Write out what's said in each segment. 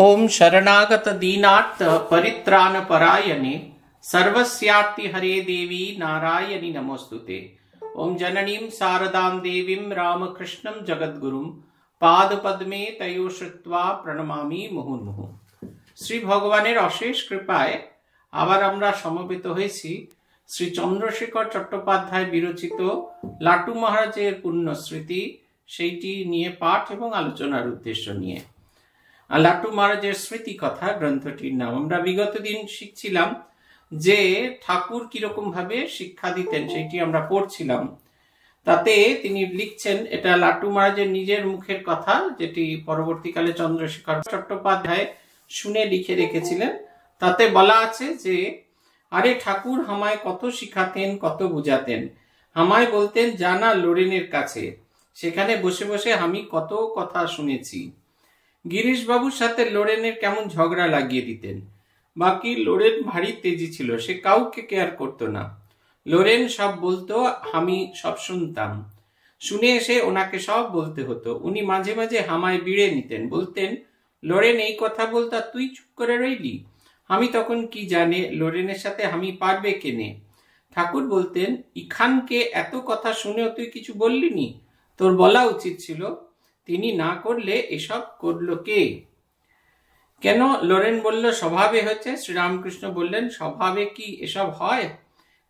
ओम शरणागत दीनार्थ परित्राण परायणे सर्वस्यार्ति हरे देवी नारायणि नमोस्तुते ओम जननीं शारदां देवीं रामकृष्णं जगद्गुरुं পাদপদ্মে তয়ো শ্রুত্বা প্রণমামি মুহুর্মুহু শ্রী ভগবানের অশেষ কৃপায় আবার আমরা সমবেত হয়েছি শ্রী চন্দ্রশেখর চট্টোপাধ্যায় বিরচিত লাটু মহারাজের পুণ্যস্মৃতি সেইটি নিয়ে পাঠ এবং আলোচনার উদ্দেশ্য নিয়ে লাট্টু মহারাজের স্মৃতিকথা গ্রন্থটির নাম আমরা বিগত দিন শিখছিলাম যে ঠাকুর কিরকম ভাবে শিক্ষা দিতেন সেটি আমরা পড়ছিলাম তাতে তিনি লিখছেন এটা লাটু মহারাজের নিজের মুখের কথা যেটি পরবর্তীকালে চন্দ্রশেখর চট্টোপাধ্যায় শুনে লিখে রেখেছিলেন তাতে বলা আছে যে আরে ঠাকুর হামায় কত শিখাতেন কত বুঝাতেন হামায় বলতেন জানা লোরেনের কাছে সেখানে বসে বসে আমি কত কথা শুনেছি গিরিশবাবুর সাথে লোরেনের কেমন ঝগড়া লাগিয়ে দিতেন বাকি লোরেন ভারী তেজি ছিল সে কাউকে কেয়ার করতো না লোরেন সব বলতো আমি সব শুনতাম শুনে এসে ওনাকে সব বলতে হতো উনি মাঝে মাঝে হামায় বিড়ে নিতেন বলতেন লোরেন এই কথা বলতা তুই চুপ করে রইলি আমি তখন কি জানে লোরেনের সাথে আমি পারবে কেনে ঠাকুর বলতেন ইখানকে এত কথা শুনেও তুই কিছু বললি নি তোর বলা উচিত ছিল তিনি না করলে এসব করল কে কেন লোরেন বলল স্বভাবে হচ্ছে শ্রীরামকৃষ্ণ বললেন স্বভাবে কি এসব হয়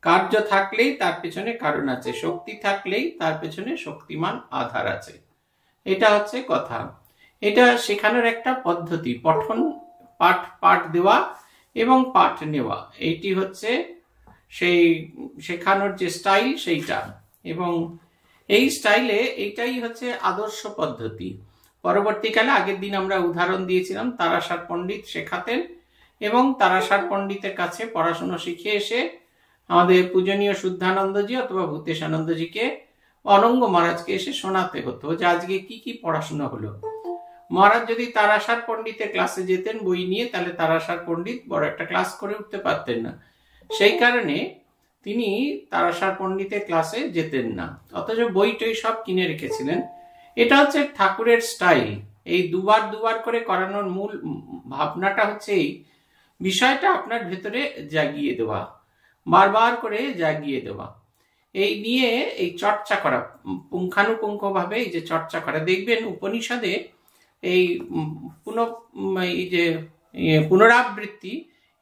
কার্য থাকলেই তার পেছনে কারণ আছে শক্তি থাকলেই তার পেছনে শক্তিমান আধার আছে এটা হচ্ছে কথা এটা শেখানোর একটা পদ্ধতি পঠন পাঠ পাঠ দেওয়া এবং পাঠ নেওয়া এইটি হচ্ছে সেই শেখানোর যে স্টাইল সেইটা এবং এই স্টাইলে এইটাই হচ্ছে আদর্শ পদ্ধতি পরবর্তীকালে আগের দিন আমরা উদাহরণ দিয়েছিলাম তারাসার পণ্ডিত শেখাতেন এবং তারাসার পণ্ডিতের কাছে পড়াশুনো শিখে এসে আমাদের পূজনীয় শুদ্ধানন্দজি অথবা ভূতেশানন্দজিকে অনঙ্গ মহারাজকে এসে শোনাতে হতো যে আজকে কি কি পড়াশোনা হলো মহারাজ যদি তারাসার পণ্ডিতের ক্লাসে যেতেন বই নিয়ে তাহলে তারাসার পণ্ডিত বড় একটা ক্লাস করে উঠতে পারতেন না সেই কারণে তিনি তারাসার পণ্ডিতের ক্লাসে যেতেন না অথচ বই টই সব কিনে রেখেছিলেন এটা হচ্ছে ঠাকুরের স্টাইল এই দুবার দুবার করে করানোর মূল ভাবনাটা হচ্ছে এই বিষয়টা আপনার ভেতরে জাগিয়ে দেওয়া বারবার করে জাগিয়ে দেওয়া এই নিয়ে এই চর্চা করা পুঙ্খানুপুঙ্খভাবে এই যে চর্চা করা দেখবেন উপনিষদে এই পুন এই যে পুনরাবৃত্তি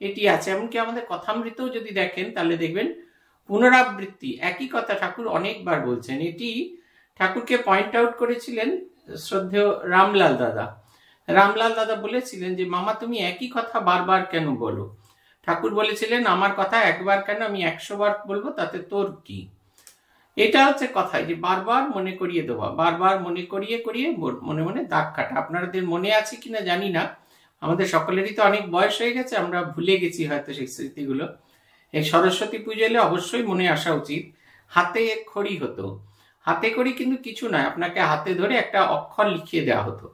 এটি আছে এমনকি আমাদের কথামৃতও যদি দেখেন তাহলে দেখবেন পুনরাবৃত্তি একই কথা ঠাকুর অনেকবার বলছেন এটি ঠাকুরকে পয়েন্ট আউট করেছিলেন শ্রদ্ধেয় রামলাল দাদা রামলাল দাদা বলেছিলেন যে মামা তুমি একই কথা বারবার কেন বলো ঠাকুর বলেছিলেন আমার কথা একবার কেন আমি একশো বার বলবো তাতে তোর কি এটা হচ্ছে কথা যে বারবার মনে করিয়ে দেওয়া বারবার মনে করিয়ে করিয়ে মনে মনে দাগ কাটা আপনাদের মনে আছে কিনা জানি না আমাদের সকলেরই তো অনেক বয়স হয়ে গেছে আমরা ভুলে গেছি হয়তো সেই স্মৃতিগুলো এই সরস্বতী পুজো এলে অবশ্যই মনে আসা উচিত হাতে খড়ি হতো হাতে করি কিন্তু কিছু নয় আপনাকে হাতে ধরে একটা অক্ষর লিখিয়ে দেওয়া হতো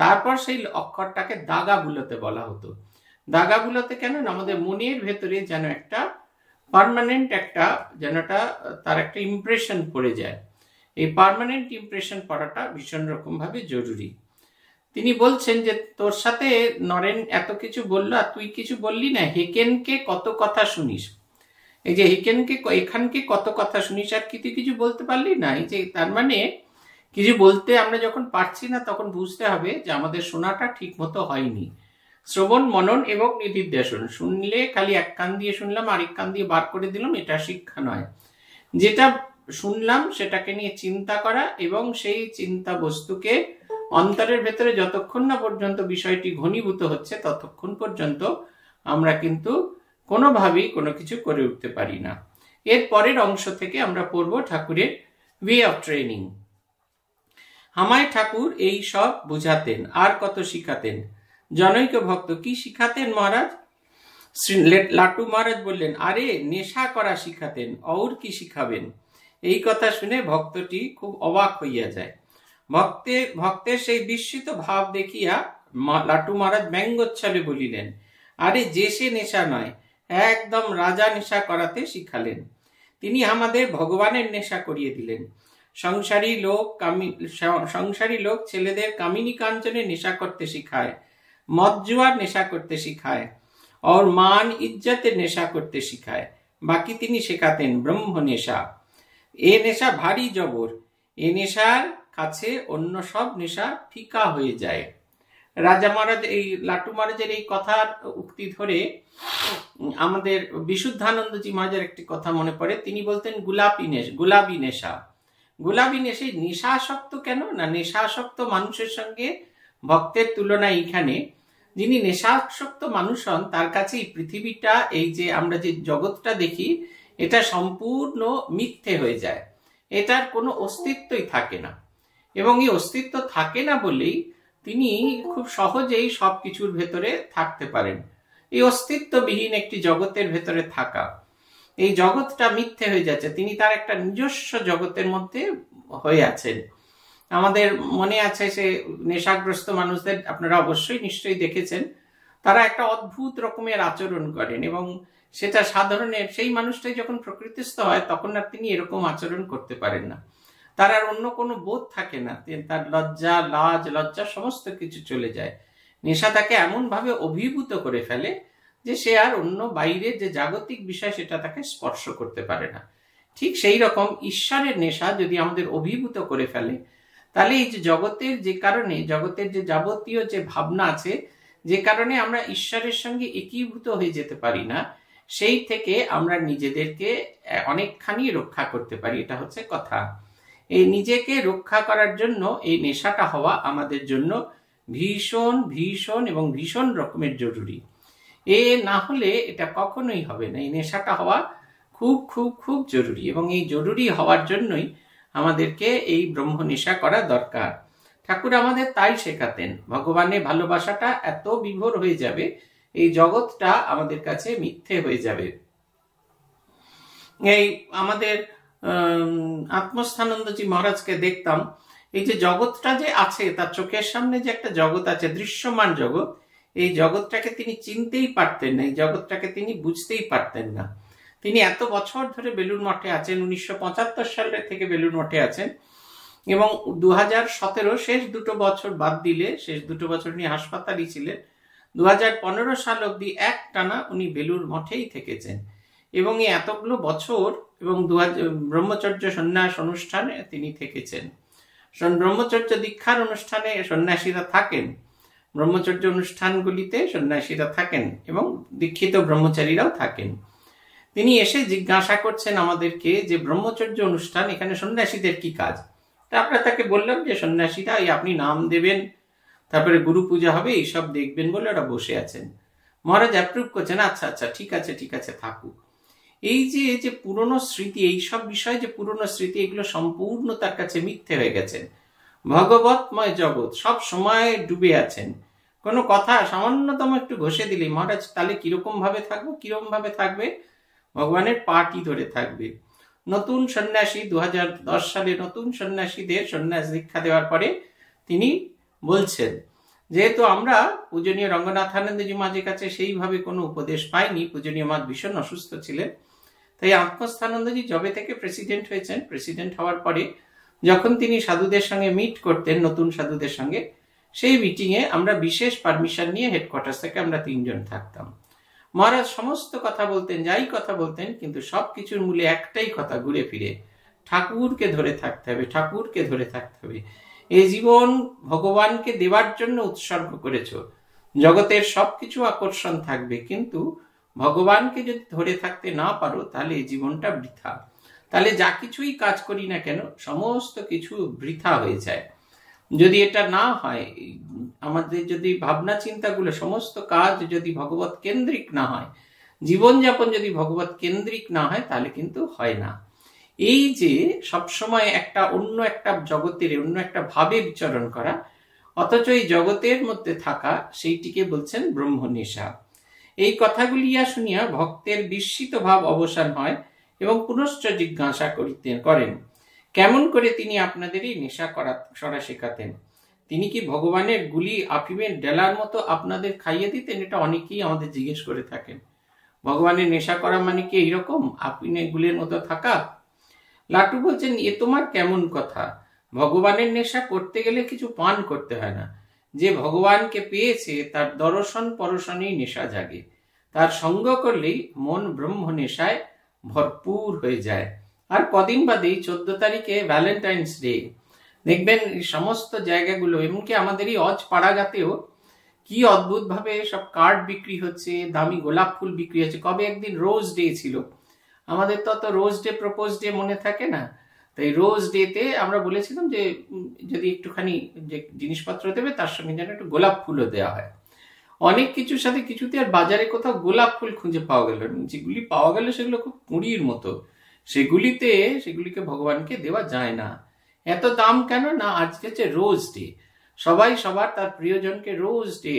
তারপর সেই অক্ষরটাকে দাগা বুলোতে বলা হতো দাগা বুলোতে কেন আমাদের মনের ভেতরে যেন একটা পারমানেন্ট একটা যেন তার একটা ইমপ্রেশন পড়ে যায় এই পারমানেন্ট ইমপ্রেশন পড়াটা ভীষণ রকমভাবে জরুরি তিনি বলছেন যে তোর সাথে নরেন এত কিছু বলল আর তুই কিছু বললি না হেকেনকে কত কথা শুনিস এই যে এইখানকে এখানকে কত কথা শুনিস আর কিছু কিছু বলতে পারলি না এই যে তার মানে কিছু বলতে আমরা যখন পারছি না তখন বুঝতে হবে যে আমাদের শোনাটা ঠিক মতো হয়নি শ্রবণ মনন এবং নির্দেশন শুনলে খালি এক কান দিয়ে শুনলাম আরেক কান দিয়ে বার করে দিলাম এটা শিক্ষা নয় যেটা শুনলাম সেটাকে নিয়ে চিন্তা করা এবং সেই চিন্তা বস্তুকে অন্তরের ভেতরে যতক্ষণ না পর্যন্ত বিষয়টি ঘনীভূত হচ্ছে ততক্ষণ পর্যন্ত আমরা কিন্তু কোনোভাবেই কোনো কিছু করে উঠতে পারি না এর পরের অংশ থেকে আমরা পড়ব ঠাকুরের ওয়ে অফ ট্রেনিং হামায় ঠাকুর এই সব বুঝাতেন আর কত শিখাতেন জনৈক ভক্ত কি শিখাতেন মহারাজ লাটু মহারাজ বললেন আরে নেশা করা শিখাতেন অউর কি শিখাবেন এই কথা শুনে ভক্তটি খুব অবাক হইয়া যায় ভক্তে ভক্তের সেই বিস্মিত ভাব দেখিয়া লাটু মহারাজ ব্যঙ্গোচ্ছলে বলিলেন আরে যে সে নেশা নয় একদম রাজা নেশা করাতে শিখালেন তিনি আমাদের ভগবানের নেশা করিয়ে দিলেন সংসারী লোক সংসারী লোক ছেলেদের কামিনী কাঞ্চনে নেশা করতে শিখায় মদজুয়ার নেশা করতে শিখায় ওর মান ইজ্জতের নেশা করতে শিখায় বাকি তিনি শেখাতেন ব্রহ্ম নেশা এ নেশা ভারী জবর এ নেশার কাছে অন্য সব নেশা ফিকা হয়ে যায় রাজা মহারাজ এই লাটু মহারাজের এই কথার উক্তি ধরে আমাদের বিশুদ্ধানন্দজি মহারাজের একটি কথা মনে পড়ে তিনি বলতেন গুলাপি নেশ গুলাবি নেশা গুলাবি নেশে নেশাসক্ত কেন না নেশাসক্ত মানুষের সঙ্গে ভক্তের তুলনা এইখানে যিনি নেশাসক্ত মানুষ হন তার কাছে এই পৃথিবীটা এই যে আমরা যে জগৎটা দেখি এটা সম্পূর্ণ মিথ্যে হয়ে যায় এটার কোনো অস্তিত্বই থাকে না এবং এই অস্তিত্ব থাকে না বলেই তিনি খুব সহজেই সব কিছুর ভেতরে থাকতে পারেন এই অস্তিত্ববিহীন একটি জগতের ভেতরে থাকা এই জগৎটা মিথ্যে হয়ে যাচ্ছে তিনি তার একটা নিজস্ব জগতের মধ্যে হয়ে আছেন আমাদের মনে আছে সে নেশাগ্রস্ত মানুষদের আপনারা অবশ্যই নিশ্চয়ই দেখেছেন তারা একটা অদ্ভুত রকমের আচরণ করেন এবং সেটা সাধারণের সেই মানুষটাই যখন প্রকৃতিস্থ হয় তখন আর তিনি এরকম আচরণ করতে পারেন না তার আর অন্য কোনো বোধ থাকে না তার লজ্জা লাজ লজ্জা সমস্ত কিছু চলে যায় নেশা তাকে এমনভাবে অভিভূত করে ফেলে যে সে আর অন্য বাইরে যে জাগতিক বিষয় সেটা তাকে স্পর্শ করতে পারে না ঠিক সেই রকম ঈশ্বরের নেশা যদি আমাদের অভিভূত করে ফেলে তাহলে এই যে জগতের যে কারণে জগতের যে যাবতীয় যে ভাবনা আছে যে কারণে আমরা ঈশ্বরের সঙ্গে একীভূত হয়ে যেতে পারি না সেই থেকে আমরা নিজেদেরকে অনেকখানি রক্ষা করতে পারি এটা হচ্ছে কথা এই নিজেকে রক্ষা করার জন্য এই নেশাটা হওয়া আমাদের জন্য ভীষণ ভীষণ এবং ভীষণ রকমের জরুরি এ না হলে এটা কখনোই হবে না এই নেশাটা হওয়া খুব খুব খুব জরুরি এবং এই জরুরি হওয়ার জন্যই আমাদেরকে এই ব্রহ্ম নেশা করা দরকার ঠাকুর আমাদের তাই শেখাতেন ভগবানের ভালোবাসাটা এত বিভোর হয়ে যাবে এই জগৎটা আমাদের কাছে মিথ্যে হয়ে যাবে এই আমাদের আত্মস্থানন্দজি মহারাজকে দেখতাম এই যে জগৎটা যে আছে তার চোখের সামনে যে একটা জগৎ আছে দৃশ্যমান জগৎ এই জগৎটাকে তিনি চিনতেই পারতেন না এই জগৎটাকে তিনি বুঝতেই পারতেন না তিনি এত বছর ধরে বেলুর মঠে আছেন উনিশশো সালের থেকে বেলুর মঠে আছেন এবং দু হাজার শেষ দুটো বছর বাদ দিলে শেষ দুটো বছর উনি হাসপাতালই ছিলেন দু সাল অবধি এক টানা উনি বেলুর মঠেই থেকেছেন এবং এই এতগুলো বছর এবং দু ব্রহ্মচর্য সন্ন্যাস অনুষ্ঠানে তিনি থেকেছেন ব্রহ্মচর্য দীক্ষার অনুষ্ঠানে সন্ন্যাসীরা থাকেন ব্রহ্মচর্য অনুষ্ঠানগুলিতে সন্ন্যাসীরা থাকেন এবং দীক্ষিত ব্রহ্মচারীরাও থাকেন তিনি এসে জিজ্ঞাসা করছেন আমাদেরকে যে ব্রহ্মচর্য অনুষ্ঠান এখানে সন্ন্যাসীদের কি কাজ তা আমরা তাকে বললাম যে সন্ন্যাসীরা আপনি নাম দেবেন তারপরে গুরু পূজা হবে এইসব দেখবেন বলে ওরা বসে আছেন মহারাজ অ্যাপ্রুভ করছেন আচ্ছা আচ্ছা ঠিক আছে ঠিক আছে থাকুক এই যে যে পুরনো স্মৃতি এই সব বিষয়ে যে পুরনো স্মৃতি এগুলো সম্পূর্ণ তার কাছে মিথ্যে হয়ে গেছেন ভগবতময় জগৎ সব সময় ডুবে আছেন কোনো কথা সামান্যতম একটু ঘষে দিলে মহারাজ তাহলে কিরকম ভাবে থাকবো কিরকম ভাবে থাকবে ভগবানের পাটি ধরে থাকবে নতুন সন্ন্যাসী দু সালে নতুন সন্ন্যাসীদের সন্ন্যাস দীক্ষা দেওয়ার পরে তিনি বলছেন যেহেতু আমরা পূজনীয় রঙ্গনাথানন্দজি মাঝের কাছে সেইভাবে কোনো উপদেশ পাইনি পূজনীয় মাঝ ভীষণ অসুস্থ ছিলেন তাই আত্মস্থানন্দজি জবে থেকে প্রেসিডেন্ট হয়েছেন প্রেসিডেন্ট হওয়ার পরে যখন তিনি সাধুদের সঙ্গে মিট করতেন নতুন সাধুদের সঙ্গে সেই মিটিংয়ে আমরা বিশেষ পারমিশন নিয়ে হেডকোয়ার্টার থেকে আমরা তিনজন থাকতাম মহারাজ সমস্ত কথা বলতেন যাই কথা বলতেন কিন্তু সব কিছুর মূলে একটাই কথা ঘুরে ফিরে ঠাকুরকে ধরে থাকতে হবে ঠাকুরকে ধরে থাকতে হবে এ জীবন ভগবানকে দেওয়ার জন্য উৎসর্গ করেছ জগতের সব কিছু আকর্ষণ থাকবে কিন্তু ভগবানকে যদি ধরে থাকতে না পারো তাহলে জীবনটা বৃথা তাহলে যা কিছুই কাজ করি না কেন সমস্ত কিছু বৃথা হয়ে যায় যদি এটা না হয় আমাদের যদি ভাবনা চিন্তাগুলো সমস্ত কাজ যদি ভগবত কেন্দ্রিক না হয় জীবনযাপন যদি ভগবত কেন্দ্রিক না হয় তাহলে কিন্তু হয় না এই যে সবসময় একটা অন্য একটা জগতের অন্য একটা ভাবে বিচরণ করা অথচ এই জগতের মধ্যে থাকা সেইটিকে বলছেন ব্রহ্মনিশা এই কথাগুলি ইয়া শুনিয়া ভক্তের বিস্মিত ভাব অবসান হয় এবং পুনশ্চ জিজ্ঞাসা করিতে করেন কেমন করে তিনি আপনাদের এই নেশা করা সরা শেখাতেন তিনি কি ভগবানের গুলি আফিমের ডেলার মতো আপনাদের খাইয়ে দিতেন এটা অনেকেই আমাদের জিজ্ঞেস করে থাকেন ভগবানের নেশা করা মানে কি এইরকম আফিমের গুলির মতো থাকা লাটু বলছেন এ তোমার কেমন কথা ভগবানের নেশা করতে গেলে কিছু পান করতে হয় না যে ভগবানকে পেয়েছে তার দর্শন পরশনেই নেশা জাগে তার সঙ্গ করলেই মন ব্রহ্ম নেশায় ভরপুর হয়ে যায় আর কদিন বাদেই চোদ্দ তারিখে ভ্যালেন্টাইন্স ডে দেখবেন সমস্ত জায়গাগুলো এমনকি আমাদের এই অজ পাড়াগাতেও কি অদ্ভুতভাবে সব কার্ড বিক্রি হচ্ছে দামি গোলাপ ফুল বিক্রি হচ্ছে কবে একদিন রোজ ডে ছিল আমাদের তো অত রোজ ডে প্রপোজ ডে মনে থাকে না তাই রোজ ডেতে আমরা বলেছিলাম যে যদি একটুখানি যে জিনিসপত্র দেবে তার সঙ্গে যেন একটু গোলাপ ফুলও দেওয়া হয় অনেক কিছুর সাথে কিছুতে আর বাজারে কোথাও গোলাপ ফুল খুঁজে পাওয়া গেল যেগুলি পাওয়া গেল সেগুলো খুব কুঁড়ির মতো সেগুলিতে সেগুলিকে ভগবানকে দেওয়া যায় না এত দাম কেন না আজকে হচ্ছে রোজ ডে সবাই সবার তার প্রিয়জনকে রোজ ডে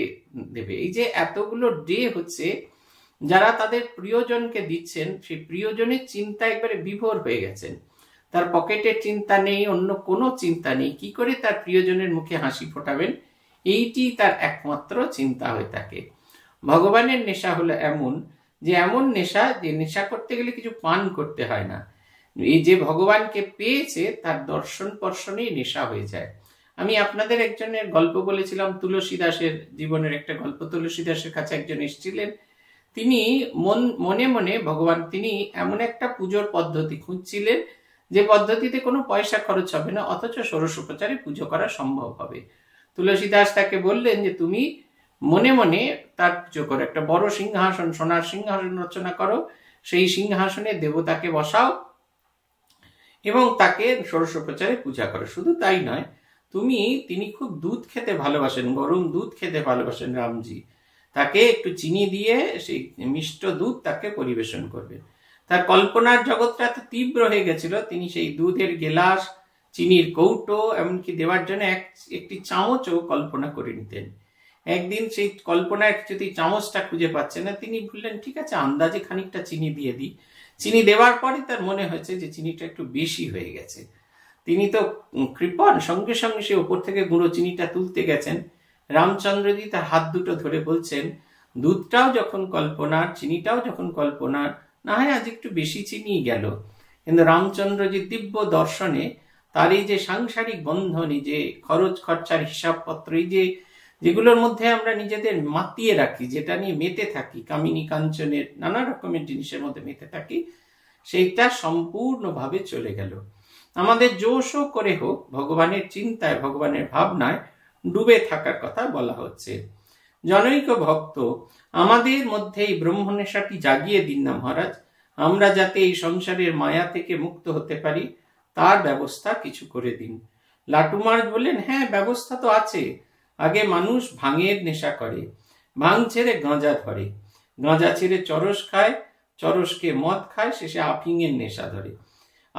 দেবে এই যে এতগুলো ডে হচ্ছে যারা তাদের প্রিয়জনকে দিচ্ছেন সেই প্রিয়জনের চিন্তা একবারে বিভোর হয়ে গেছেন তার পকেটের চিন্তা নেই অন্য কোনো চিন্তা নেই কি করে তার প্রিয়জনের মুখে হাসি ফোটাবেন এইটি তার একমাত্র চিন্তা হয়ে থাকে ভগবানের নেশা হলো এমন যে এমন নেশা যে নেশা করতে গেলে কিছু পান করতে হয় না এই যে ভগবানকে পেয়েছে তার দর্শন পর্শনেই নেশা হয়ে যায় আমি আপনাদের একজনের গল্প বলেছিলাম তুলসী দাসের জীবনের একটা গল্প তুলসী দাসের কাছে একজন এসেছিলেন তিনি মন মনে মনে ভগবান তিনি এমন একটা পুজোর পদ্ধতি খুঁজছিলেন যে পদ্ধতিতে কোনো পয়সা খরচ হবে না অথচ ষোড়শ উপচারে পুজো করা সম্ভব হবে তুলসীদাস তাকে বললেন যে তুমি মনে মনে তার পুজো করো একটা বড় সিংহাসন সোনার সিংহাসন রচনা করো সেই সিংহাসনে দেবতাকে বসাও এবং তাকে ষোড়শ প্রচারে পূজা করো শুধু তাই নয় তুমি তিনি খুব দুধ খেতে ভালোবাসেন গরম দুধ খেতে ভালোবাসেন রামজি তাকে একটু চিনি দিয়ে সেই মিষ্ট দুধ তাকে পরিবেশন করবেন তার কল্পনার জগৎটা এত তীব্র হয়ে গেছিল তিনি সেই দুধের গেলাস চিনির কৌটো এমনকি দেওয়ার জন্য এক একটি চামচও কল্পনা করে নিতেন একদিন সেই কল্পনায় যদি চামচটা খুঁজে পাচ্ছে না তিনি বললেন ঠিক আছে আন্দাজে খানিকটা চিনি দিয়ে দিই চিনি দেওয়ার পরে তার মনে হয়েছে যে চিনিটা একটু বেশি হয়ে গেছে তিনি তো কৃপণ সঙ্গে সঙ্গে সে ওপর থেকে গুঁড়ো চিনিটা তুলতে গেছেন রামচন্দ্রজি তার হাত দুটো ধরে বলছেন দুধটাও যখন কল্পনার চিনিটাও যখন কল্পনার না হয় আজ একটু বেশি চিনিয়ে গেল কিন্তু রামচন্দ্র যে দিব্য দর্শনে তার এই যে সাংসারিক বন্ধন যে খরচ খরচার হিসাবপত্র এই যে যেগুলোর মধ্যে আমরা নিজেদের মাতিয়ে রাখি যেটা নিয়ে মেতে থাকি কামিনী কাঞ্চনের নানা রকমের জিনিসের মধ্যে মেতে থাকি সেইটা সম্পূর্ণভাবে চলে গেল আমাদের জোশও করে হোক ভগবানের চিন্তায় ভগবানের ভাবনায় ডুবে থাকার কথা বলা হচ্ছে জনৈক ভক্ত আমাদের মধ্যে এই ব্রহ্ম নেশাটি জাগিয়ে দিন না মহারাজ আমরা যাতে এই সংসারের মায়া থেকে মুক্ত হতে পারি তার ব্যবস্থা কিছু করে দিন লাটুমার বললেন হ্যাঁ ব্যবস্থা তো আছে আগে মানুষ ভাঙের নেশা করে ভাঙ ছেড়ে গাঁজা ধরে গাঁজা ছেড়ে চরস খায় চরসকে মদ খায় শেষে আফিমের নেশা ধরে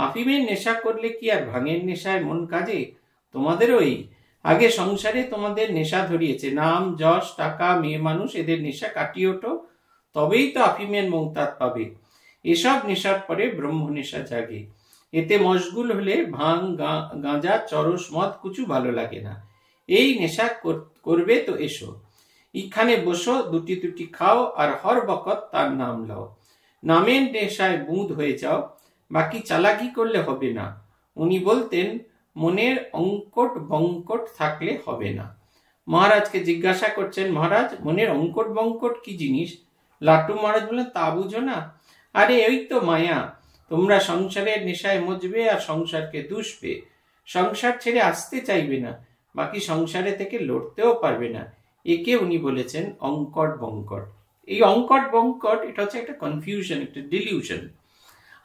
আফিমের নেশা করলে কি আর ভাঙের নেশায় মন কাজে তোমাদেরও এই আগে সংসারে তোমাদের নেশা ধরিয়েছে নাম যশ টাকা মেয়ে মানুষ এদের নেশা কাটিয়ে ওঠো তবেই তো আফিমের মৌতাত পাবে এসব নেশার পরে ব্রহ্ম নেশা জাগে এতে মশগুল হলে ভাং গাঁজা চরস মদ কিছু ভালো লাগে না এই নেশা করবে তো এসো এখানে বসো দুটি দুটি খাও আর হর বকত তার নাম লও নামের নেশায় বুঁদ হয়ে যাও বাকি চালাকি করলে হবে না উনি বলতেন মনের অঙ্কট বঙ্কট থাকলে হবে না মহারাজকে জিজ্ঞাসা করছেন মহারাজ মনের অঙ্কট বঙ্কট কি জিনিস লাটু মহারাজ বললেন তা বুঝো না আরে ওই তো মায়া তোমরা সংসারের নেশায় মজবে আর সংসারকে দুষবে সংসার ছেড়ে আসতে চাইবে না বাকি সংসারে থেকে লড়তেও পারবে না একে উনি বলেছেন অঙ্কট বঙ্কট এই অঙ্কট বঙ্কট এটা হচ্ছে একটা কনফিউশন একটা ডিলিউশন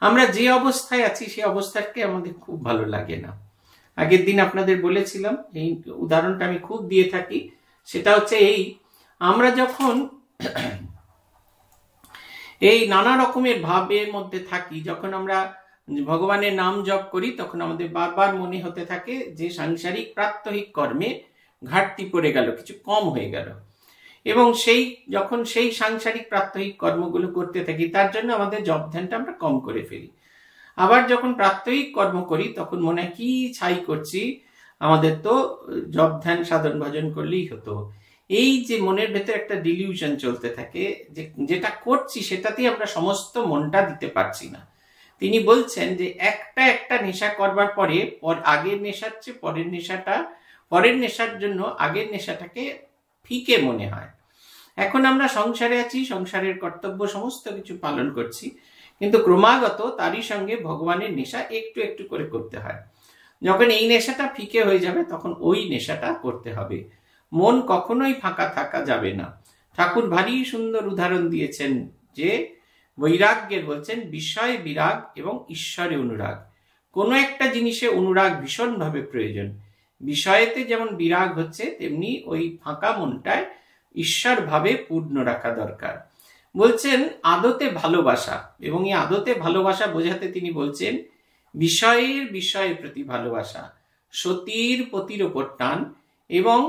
আমরা যে অবস্থায় আছি সেই অবস্থাকে আমাদের খুব ভালো লাগে না আগের দিন আপনাদের বলেছিলাম এই উদাহরণটা আমি খুব দিয়ে থাকি সেটা হচ্ছে এই আমরা যখন এই নানা রকমের ভাবের মধ্যে থাকি যখন আমরা ভগবানের নাম জপ করি তখন আমাদের বারবার মনে হতে থাকে যে সাংসারিক প্রাত্যহিক কর্মে ঘাটতি পড়ে গেল কিছু কম হয়ে গেল এবং সেই যখন সেই সাংসারিক প্রাত্যহিক কর্মগুলো করতে থাকি তার জন্য আমাদের জপ ধ্যানটা আমরা কম করে ফেলি আবার যখন প্রাত্যহিক কর্ম করি তখন মনে হয় কি ছাই করছি আমাদের তো জব ধ্যান সাধন ভজন করলেই হতো এই যে মনের ভেতরে একটা ডিলিউশন চলতে থাকে যে যেটা করছি সেটাতেই আমরা সমস্ত মনটা দিতে পারছি না তিনি বলছেন যে একটা একটা নেশা করবার পরে পর আগের নেশার চেয়ে পরের নেশাটা পরের নেশার জন্য আগের নেশাটাকে ফিকে মনে হয় এখন আমরা সংসারে আছি সংসারের কর্তব্য সমস্ত কিছু পালন করছি কিন্তু ক্রমাগত তারই সঙ্গে ভগবানের নেশা একটু একটু করে করতে হয় যখন এই নেশাটা ফিকে হয়ে যাবে তখন ওই নেশাটা করতে হবে মন কখনোই ফাঁকা থাকা যাবে না ঠাকুর ভারী সুন্দর উদাহরণ দিয়েছেন যে বৈরাগ্যের বলছেন বিষয় বিরাগ এবং ঈশ্বরে অনুরাগ কোনো একটা জিনিসে অনুরাগ ভীষণভাবে প্রয়োজন বিষয়েতে যেমন বিরাগ হচ্ছে তেমনি ওই ফাঁকা মনটায় ঈশ্বরভাবে পূর্ণ রাখা দরকার বলছেন আদতে ভালোবাসা এবং এই আদতে ভালোবাসা বোঝাতে তিনি বলছেন বিষয়ের বিষয়ের প্রতি ভালোবাসা সতীর পতির ওপর টান এবং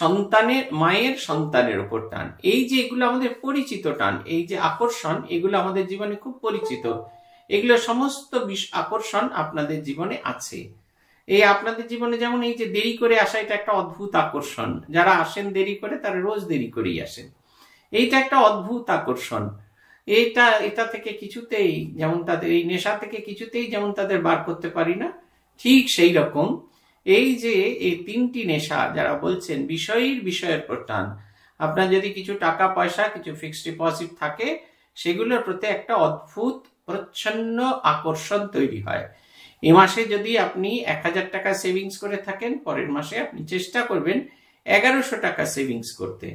সন্তানের মায়ের সন্তানের ওপর টান এই যে এগুলো আমাদের পরিচিত টান এই যে আকর্ষণ এগুলো আমাদের জীবনে খুব পরিচিত এগুলো সমস্ত আকর্ষণ আপনাদের জীবনে আছে এই আপনাদের জীবনে যেমন এই যে দেরি করে আসা এটা একটা অদ্ভুত আকর্ষণ যারা আসেন দেরি করে তারা রোজ দেরি করেই আসেন এইটা একটা অদ্ভুত আকর্ষণ এইটা এটা থেকে কিছুতেই যেমন তাদের এই নেশা থেকে কিছুতেই যেমন তাদের বার করতে পারি না ঠিক সেই রকম এই যে এই তিনটি নেশা যারা বলছেন বিষয়ের বিষয়ের প্রধান আপনার যদি কিছু টাকা পয়সা কিছু ফিক্সড ডিপোজিট থাকে সেগুলোর প্রতি একটা অদ্ভুত প্রচ্ছন্ন আকর্ষণ তৈরি হয় এ মাসে যদি আপনি এক হাজার টাকা সেভিংস করে থাকেন পরের মাসে আপনি চেষ্টা করবেন এগারোশো টাকা সেভিংস করতে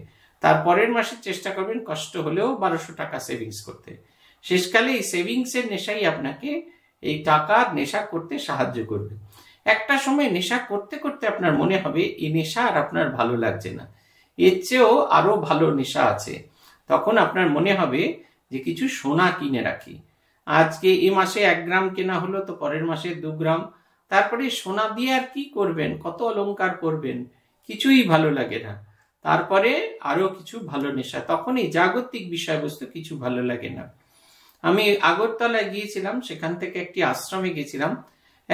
তারপরের মাসে চেষ্টা করবেন কষ্ট হলেও বারোশো টাকা সেভিংস করতে শেষকালে এই সেভিংসের নেশাই আপনাকে এই টাকার নেশা করতে সাহায্য করবে একটা সময় নেশা করতে করতে আপনার মনে হবে এই নেশা আর আপনার ভালো লাগছে না এর চেয়েও আরো ভালো নেশা আছে তখন আপনার মনে হবে যে কিছু সোনা কিনে রাখি আজকে এ মাসে এক গ্রাম কেনা হলো তো পরের মাসে দু গ্রাম তারপরে সোনা দিয়ে আর কি করবেন কত অলঙ্কার করবেন কিছুই ভালো লাগে না তারপরে আরো কিছু ভালো নেশা তখন এই জাগতিক বিষয়বস্তু কিছু ভালো লাগে না আমি আগরতলায় গিয়েছিলাম সেখান থেকে একটি আশ্রমে গেছিলাম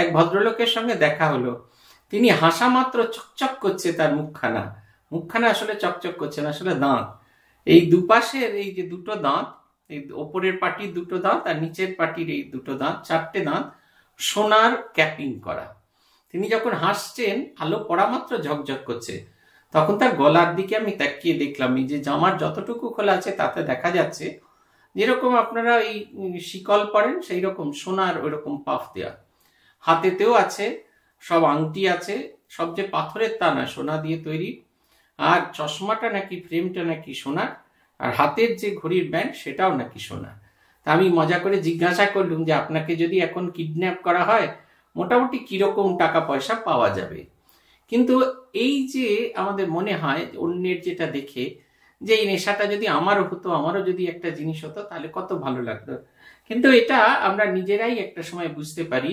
এক ভদ্রলোকের সঙ্গে দেখা হলো তিনি হাসা মাত্র চকচক করছে তার মুখখানা মুখখানা আসলে চকচক করছে না আসলে দাঁত এই দুপাশের এই যে দুটো দাঁত এই ওপরের পাটির দুটো দাঁত আর নিচের পাটির এই দুটো দাঁত চারটে দাঁত সোনার ক্যাপিং করা তিনি যখন হাসছেন আলো পড়া মাত্র ঝকঝক করছে তখন তার গলার দিকে আমি তাকিয়ে দেখলাম এই যে জামার যতটুকু খোলা আছে তাতে দেখা যাচ্ছে যেরকম আপনারা এই শিকল পড়েন সেই রকম সোনার ওইরকম পাফ দেওয়া হাতেতেও আছে সব আংটি আছে সব যে পাথরের তা না সোনা দিয়ে তৈরি আর চশমাটা নাকি ফ্রেমটা নাকি সোনার আর হাতের যে ঘড়ির ব্যান্ড সেটাও নাকি সোনা তা আমি মজা করে জিজ্ঞাসা করলুম যে আপনাকে যদি এখন কিডন্যাপ করা হয় মোটামুটি কীরকম টাকা পয়সা পাওয়া যাবে কিন্তু এই যে আমাদের মনে হয় অন্যের যেটা দেখে যে এই নেশাটা যদি আমারও হতো আমারও যদি একটা জিনিস হতো তাহলে কত ভালো লাগতো কিন্তু এটা আমরা নিজেরাই একটা সময় বুঝতে পারি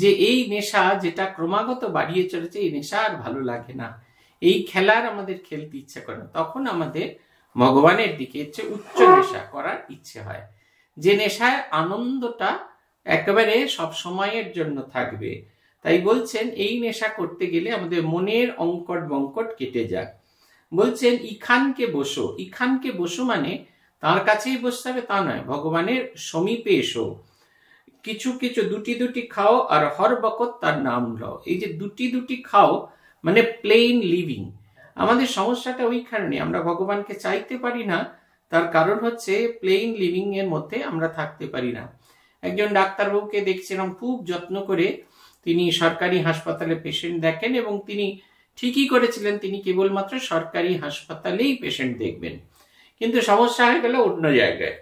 যে এই নেশা যেটা ক্রমাগত বাড়িয়ে চলেছে এই নেশা আর ভালো লাগে না এই খেলার আমাদের খেলতে ইচ্ছা করে না তখন আমাদের ভগবানের দিকে হচ্ছে উচ্চ নেশা করার ইচ্ছে হয় যে নেশায় আনন্দটা একেবারে সব সময়ের জন্য থাকবে তাই বলছেন এই নেশা করতে গেলে আমাদের মনের অঙ্কট বঙ্কট কেটে যাক বলছেন ইখানকে বসো ইখানকে বসো মানে তার কাছেই বসতে হবে তা নয় ভগবানের সমীপে এসো কিছু কিছু দুটি দুটি খাও আর হর বকত তার নাম লও এই যে দুটি দুটি খাও মানে প্লেইন লিভিং আমাদের সমস্যাটা ওই কারণে আমরা ভগবানকে চাইতে পারি না তার কারণ হচ্ছে প্লেইন লিভিং এর মধ্যে আমরা থাকতে পারি না একজন ডাক্তারবাবুকে দেখছিলাম খুব যত্ন করে তিনি সরকারি হাসপাতালে পেশেন্ট দেখেন এবং তিনি ঠিকই করেছিলেন তিনি কেবলমাত্র সরকারি হাসপাতালেই পেশেন্ট দেখবেন কিন্তু সমস্যা হয়ে গেল অন্য জায়গায়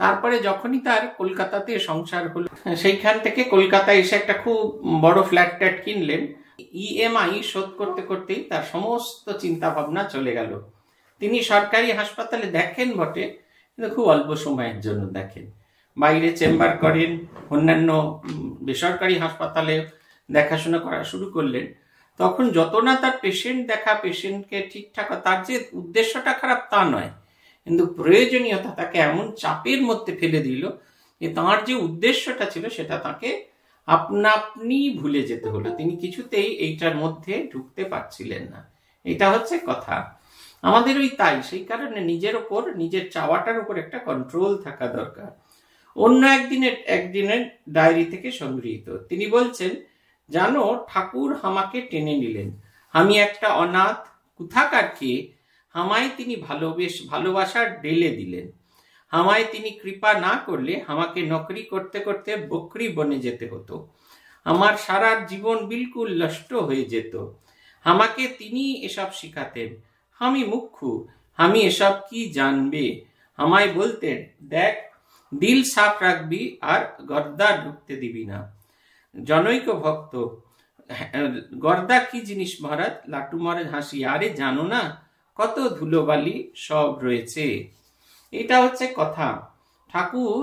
তারপরে যখনই তার কলকাতাতে সংসার হলো সেইখান থেকে কলকাতা এসে একটা খুব বড় ফ্ল্যাট ট্যাট কিনলেন ইএমআই e শোধ করতে করতেই তার সমস্ত চিন্তা ভাবনা চলে গেল তিনি সরকারি হাসপাতালে দেখেন বটে কিন্তু খুব অল্প সময়ের জন্য দেখেন বাইরে চেম্বার করেন অন্যান্য বেসরকারি হাসপাতালে দেখাশোনা করা শুরু করলেন তখন যত না তার পেশেন্ট দেখা পেশেন্টকে ঠিকঠাক তার যে উদ্দেশ্যটা খারাপ তা নয় কিন্তু প্রয়োজনীয়তা তাকে এমন চাপের মধ্যে ফেলে দিল যে তাঁর যে উদ্দেশ্যটা ছিল সেটা তাকে আপনা আপনি ভুলে যেতে হলো তিনি কিছুতেই এইটার মধ্যে ঢুকতে পারছিলেন না এটা হচ্ছে কথা আমাদের ওই তাই সেই কারণে নিজের ওপর নিজের চাওয়াটার উপর একটা কন্ট্রোল থাকা দরকার অন্য একদিনের একদিনের ডায়েরি থেকে সংগৃহীত তিনি বলছেন জানো ঠাকুর আমাকে টেনে নিলেন আমি একটা অনাথ কুথাকারকে হামায় তিনি ভালোবেস ভালোবাসার ডেলে দিলেন হামায় তিনি কৃপা না করলে আমাকে নকরি করতে করতে বকরি বনে যেতে হতো আমার সারা জীবন বিলকুল নষ্ট হয়ে যেত আমাকে তিনি এসব শিখাতেন আমি মুখ্য আমি এসব কি জানবে আমায় বলতেন দেখ দিল সাফ রাখবি আর গর্দা ঢুকতে দিবি না জনৈক ভক্ত গর্দা কি জিনিস মহারাজ লাটু মহারাজ হাসি আরে জানো না কত ধুলোবালি সব রয়েছে এটা হচ্ছে কথা ঠাকুর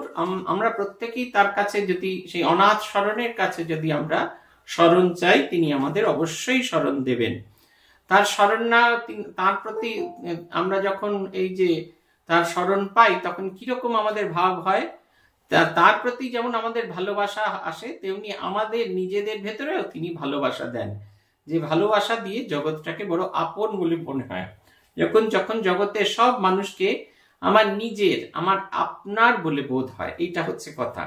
আমরা প্রত্যেকেই তার কাছে যদি সেই অনাথ স্মরণের কাছে যদি আমরা স্মরণ চাই তিনি আমাদের অবশ্যই স্মরণ দেবেন তার স্মরণ না তার প্রতি আমরা যখন এই যে তার স্মরণ পাই তখন কিরকম আমাদের ভাব হয় তার প্রতি যেমন আমাদের ভালোবাসা আসে তেমনি আমাদের নিজেদের ভেতরেও তিনি ভালোবাসা দেন যে ভালোবাসা দিয়ে জগৎটাকে বড় আপন বলে মনে হয় যখন যখন জগতের সব মানুষকে আমার নিজের আমার আপনার বলে বোধ হয় এইটা হচ্ছে কথা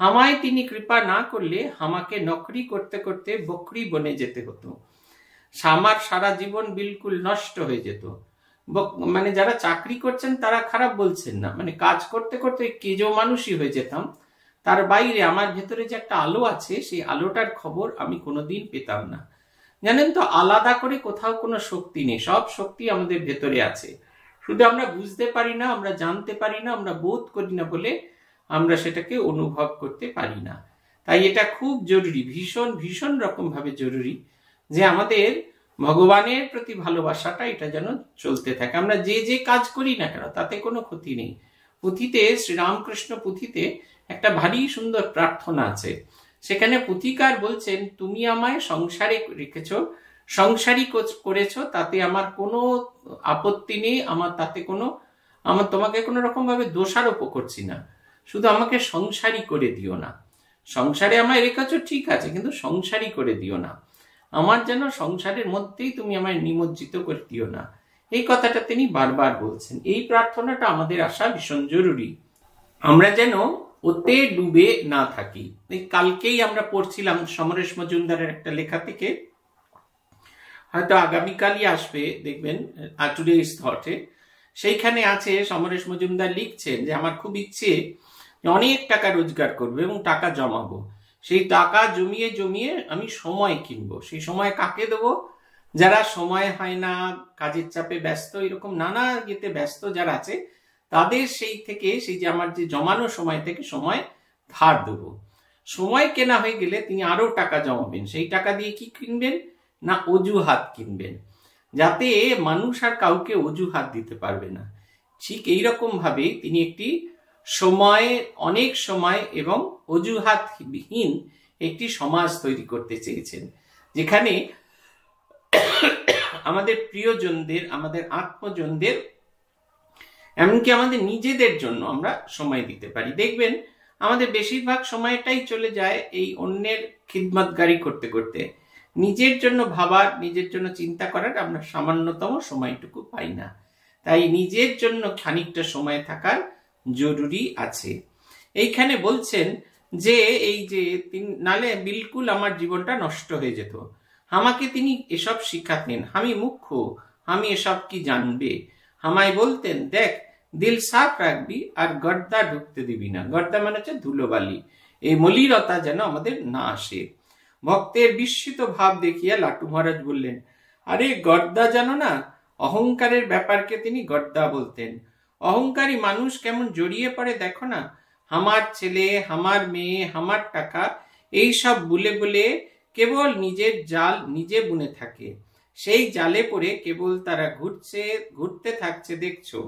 হামায় তিনি কৃপা না করলে হামাকে নকরি করতে করতে বকরি বনে যেতে হতো আমার সারা জীবন বিলকুল নষ্ট হয়ে যেত মানে যারা চাকরি করছেন তারা খারাপ বলছেন না মানে কাজ করতে করতে কেজো মানুষই হয়ে যেতাম তার বাইরে আমার ভেতরে যে একটা আলো আছে সেই আলোটার খবর আমি কোনোদিন পেতাম না জানেন তো আলাদা করে কোথাও কোনো শক্তি নেই সব শক্তি আমাদের ভেতরে আছে শুধু আমরা বুঝতে পারি না আমরা জানতে পারি না আমরা বোধ করি না বলে আমরা সেটাকে অনুভব করতে পারি না তাই এটা খুব জরুরি ভীষণ ভীষণ রকমভাবে জরুরি যে আমাদের ভগবানের প্রতি ভালোবাসাটা এটা যেন চলতে থাকে আমরা যে যে কাজ করি না কেন তাতে কোনো ক্ষতি নেই পুঁথিতে শ্রীরামকৃষ্ণ পুঁথিতে একটা ভারী সুন্দর প্রার্থনা আছে সেখানে পুঁথিকার বলছেন তুমি আমায় সংসারে রেখেছ সংসারই করেছ তাতে আমার কোনো আপত্তি নেই আমার তাতে কোনো আমার তোমাকে কোনো রকমভাবে দোষারোপ করছি না শুধু আমাকে সংসারই করে দিও না সংসারে আমায় রেখেছ ঠিক আছে কিন্তু সংসারই করে দিও না আমার যেন সংসারের মধ্যেই তুমি আমায় নিমজ্জিত করে দিও না এই কথাটা তিনি বারবার বলছেন এই প্রার্থনাটা আমাদের আসা ভীষণ জরুরি আমরা যেন ওতে ডুবে না থাকি এই কালকেই আমরা পড়ছিলাম সমরেশ মজুমদারের একটা লেখা থেকে হয়তো আগামীকালই আসবে দেখবেন আটুরে স্থটে সেইখানে আছে সমরেশ মজুমদার লিখছেন যে আমার খুব ইচ্ছে অনেক টাকা রোজগার করবে এবং টাকা জমাবো সেই টাকা জমিয়ে জমিয়ে আমি সময় কিনব সেই সময় কাকে দেবো যারা সময় হয় না কাজের চাপে ব্যস্ত এরকম নানা ইয়েতে ব্যস্ত যারা আছে তাদের সেই থেকে সেই যে আমার যে জমানো সময় থেকে সময় ধার দেব সময় কেনা হয়ে গেলে তিনি আরও টাকা জমাবেন সেই টাকা দিয়ে কি কিনবেন না অজুহাত কিনবেন যাতে মানুষ আর কাউকে অজুহাত দিতে পারবে না ঠিক এইরকমভাবেই তিনি একটি সময়ে অনেক সময় এবং বিহীন একটি সমাজ তৈরি করতে চেয়েছেন যেখানে আমাদের প্রিয়জনদের আমাদের আত্মজনদের এমনকি আমাদের নিজেদের জন্য আমরা সময় দিতে পারি দেখবেন আমাদের বেশিরভাগ সময়টাই চলে যায় এই অন্যের খিদমতগারি করতে করতে নিজের জন্য ভাবার নিজের জন্য চিন্তা করার আমরা সামান্যতম সময়টুকু পাই না তাই নিজের জন্য খানিকটা সময় থাকার জরুরি আছে এইখানে বলছেন যে এই যে নালে বিলকুল আমার জীবনটা নষ্ট হয়ে যেত আমাকে তিনি এসব শিখাতেন আমি মুখ্য আমি এসব কি জানবে আমায় বলতেন দেখ দিল সাফ রাখবি আর গর্দা ঢুকতে দিবি না গর্দা মানে হচ্ছে ধুলোবালি এই মলিরতা যেন আমাদের না আসে ভক্তের বিস্মিত ভাব দেখিয়া লাটু মহারাজ বললেন আরে গর্দা জানো না অহংকারের ব্যাপারকে তিনি গর্দা বলতেন অহংকারী মানুষ কেমন জড়িয়ে পড়ে দেখো না আমার ছেলে আমার মেয়ে আমার টাকা এই সব বলে বলে কেবল নিজের জাল নিজে বুনে থাকে সেই জালে পড়ে কেবল তারা ঘুরছে ঘুরতে থাকছে দেখছো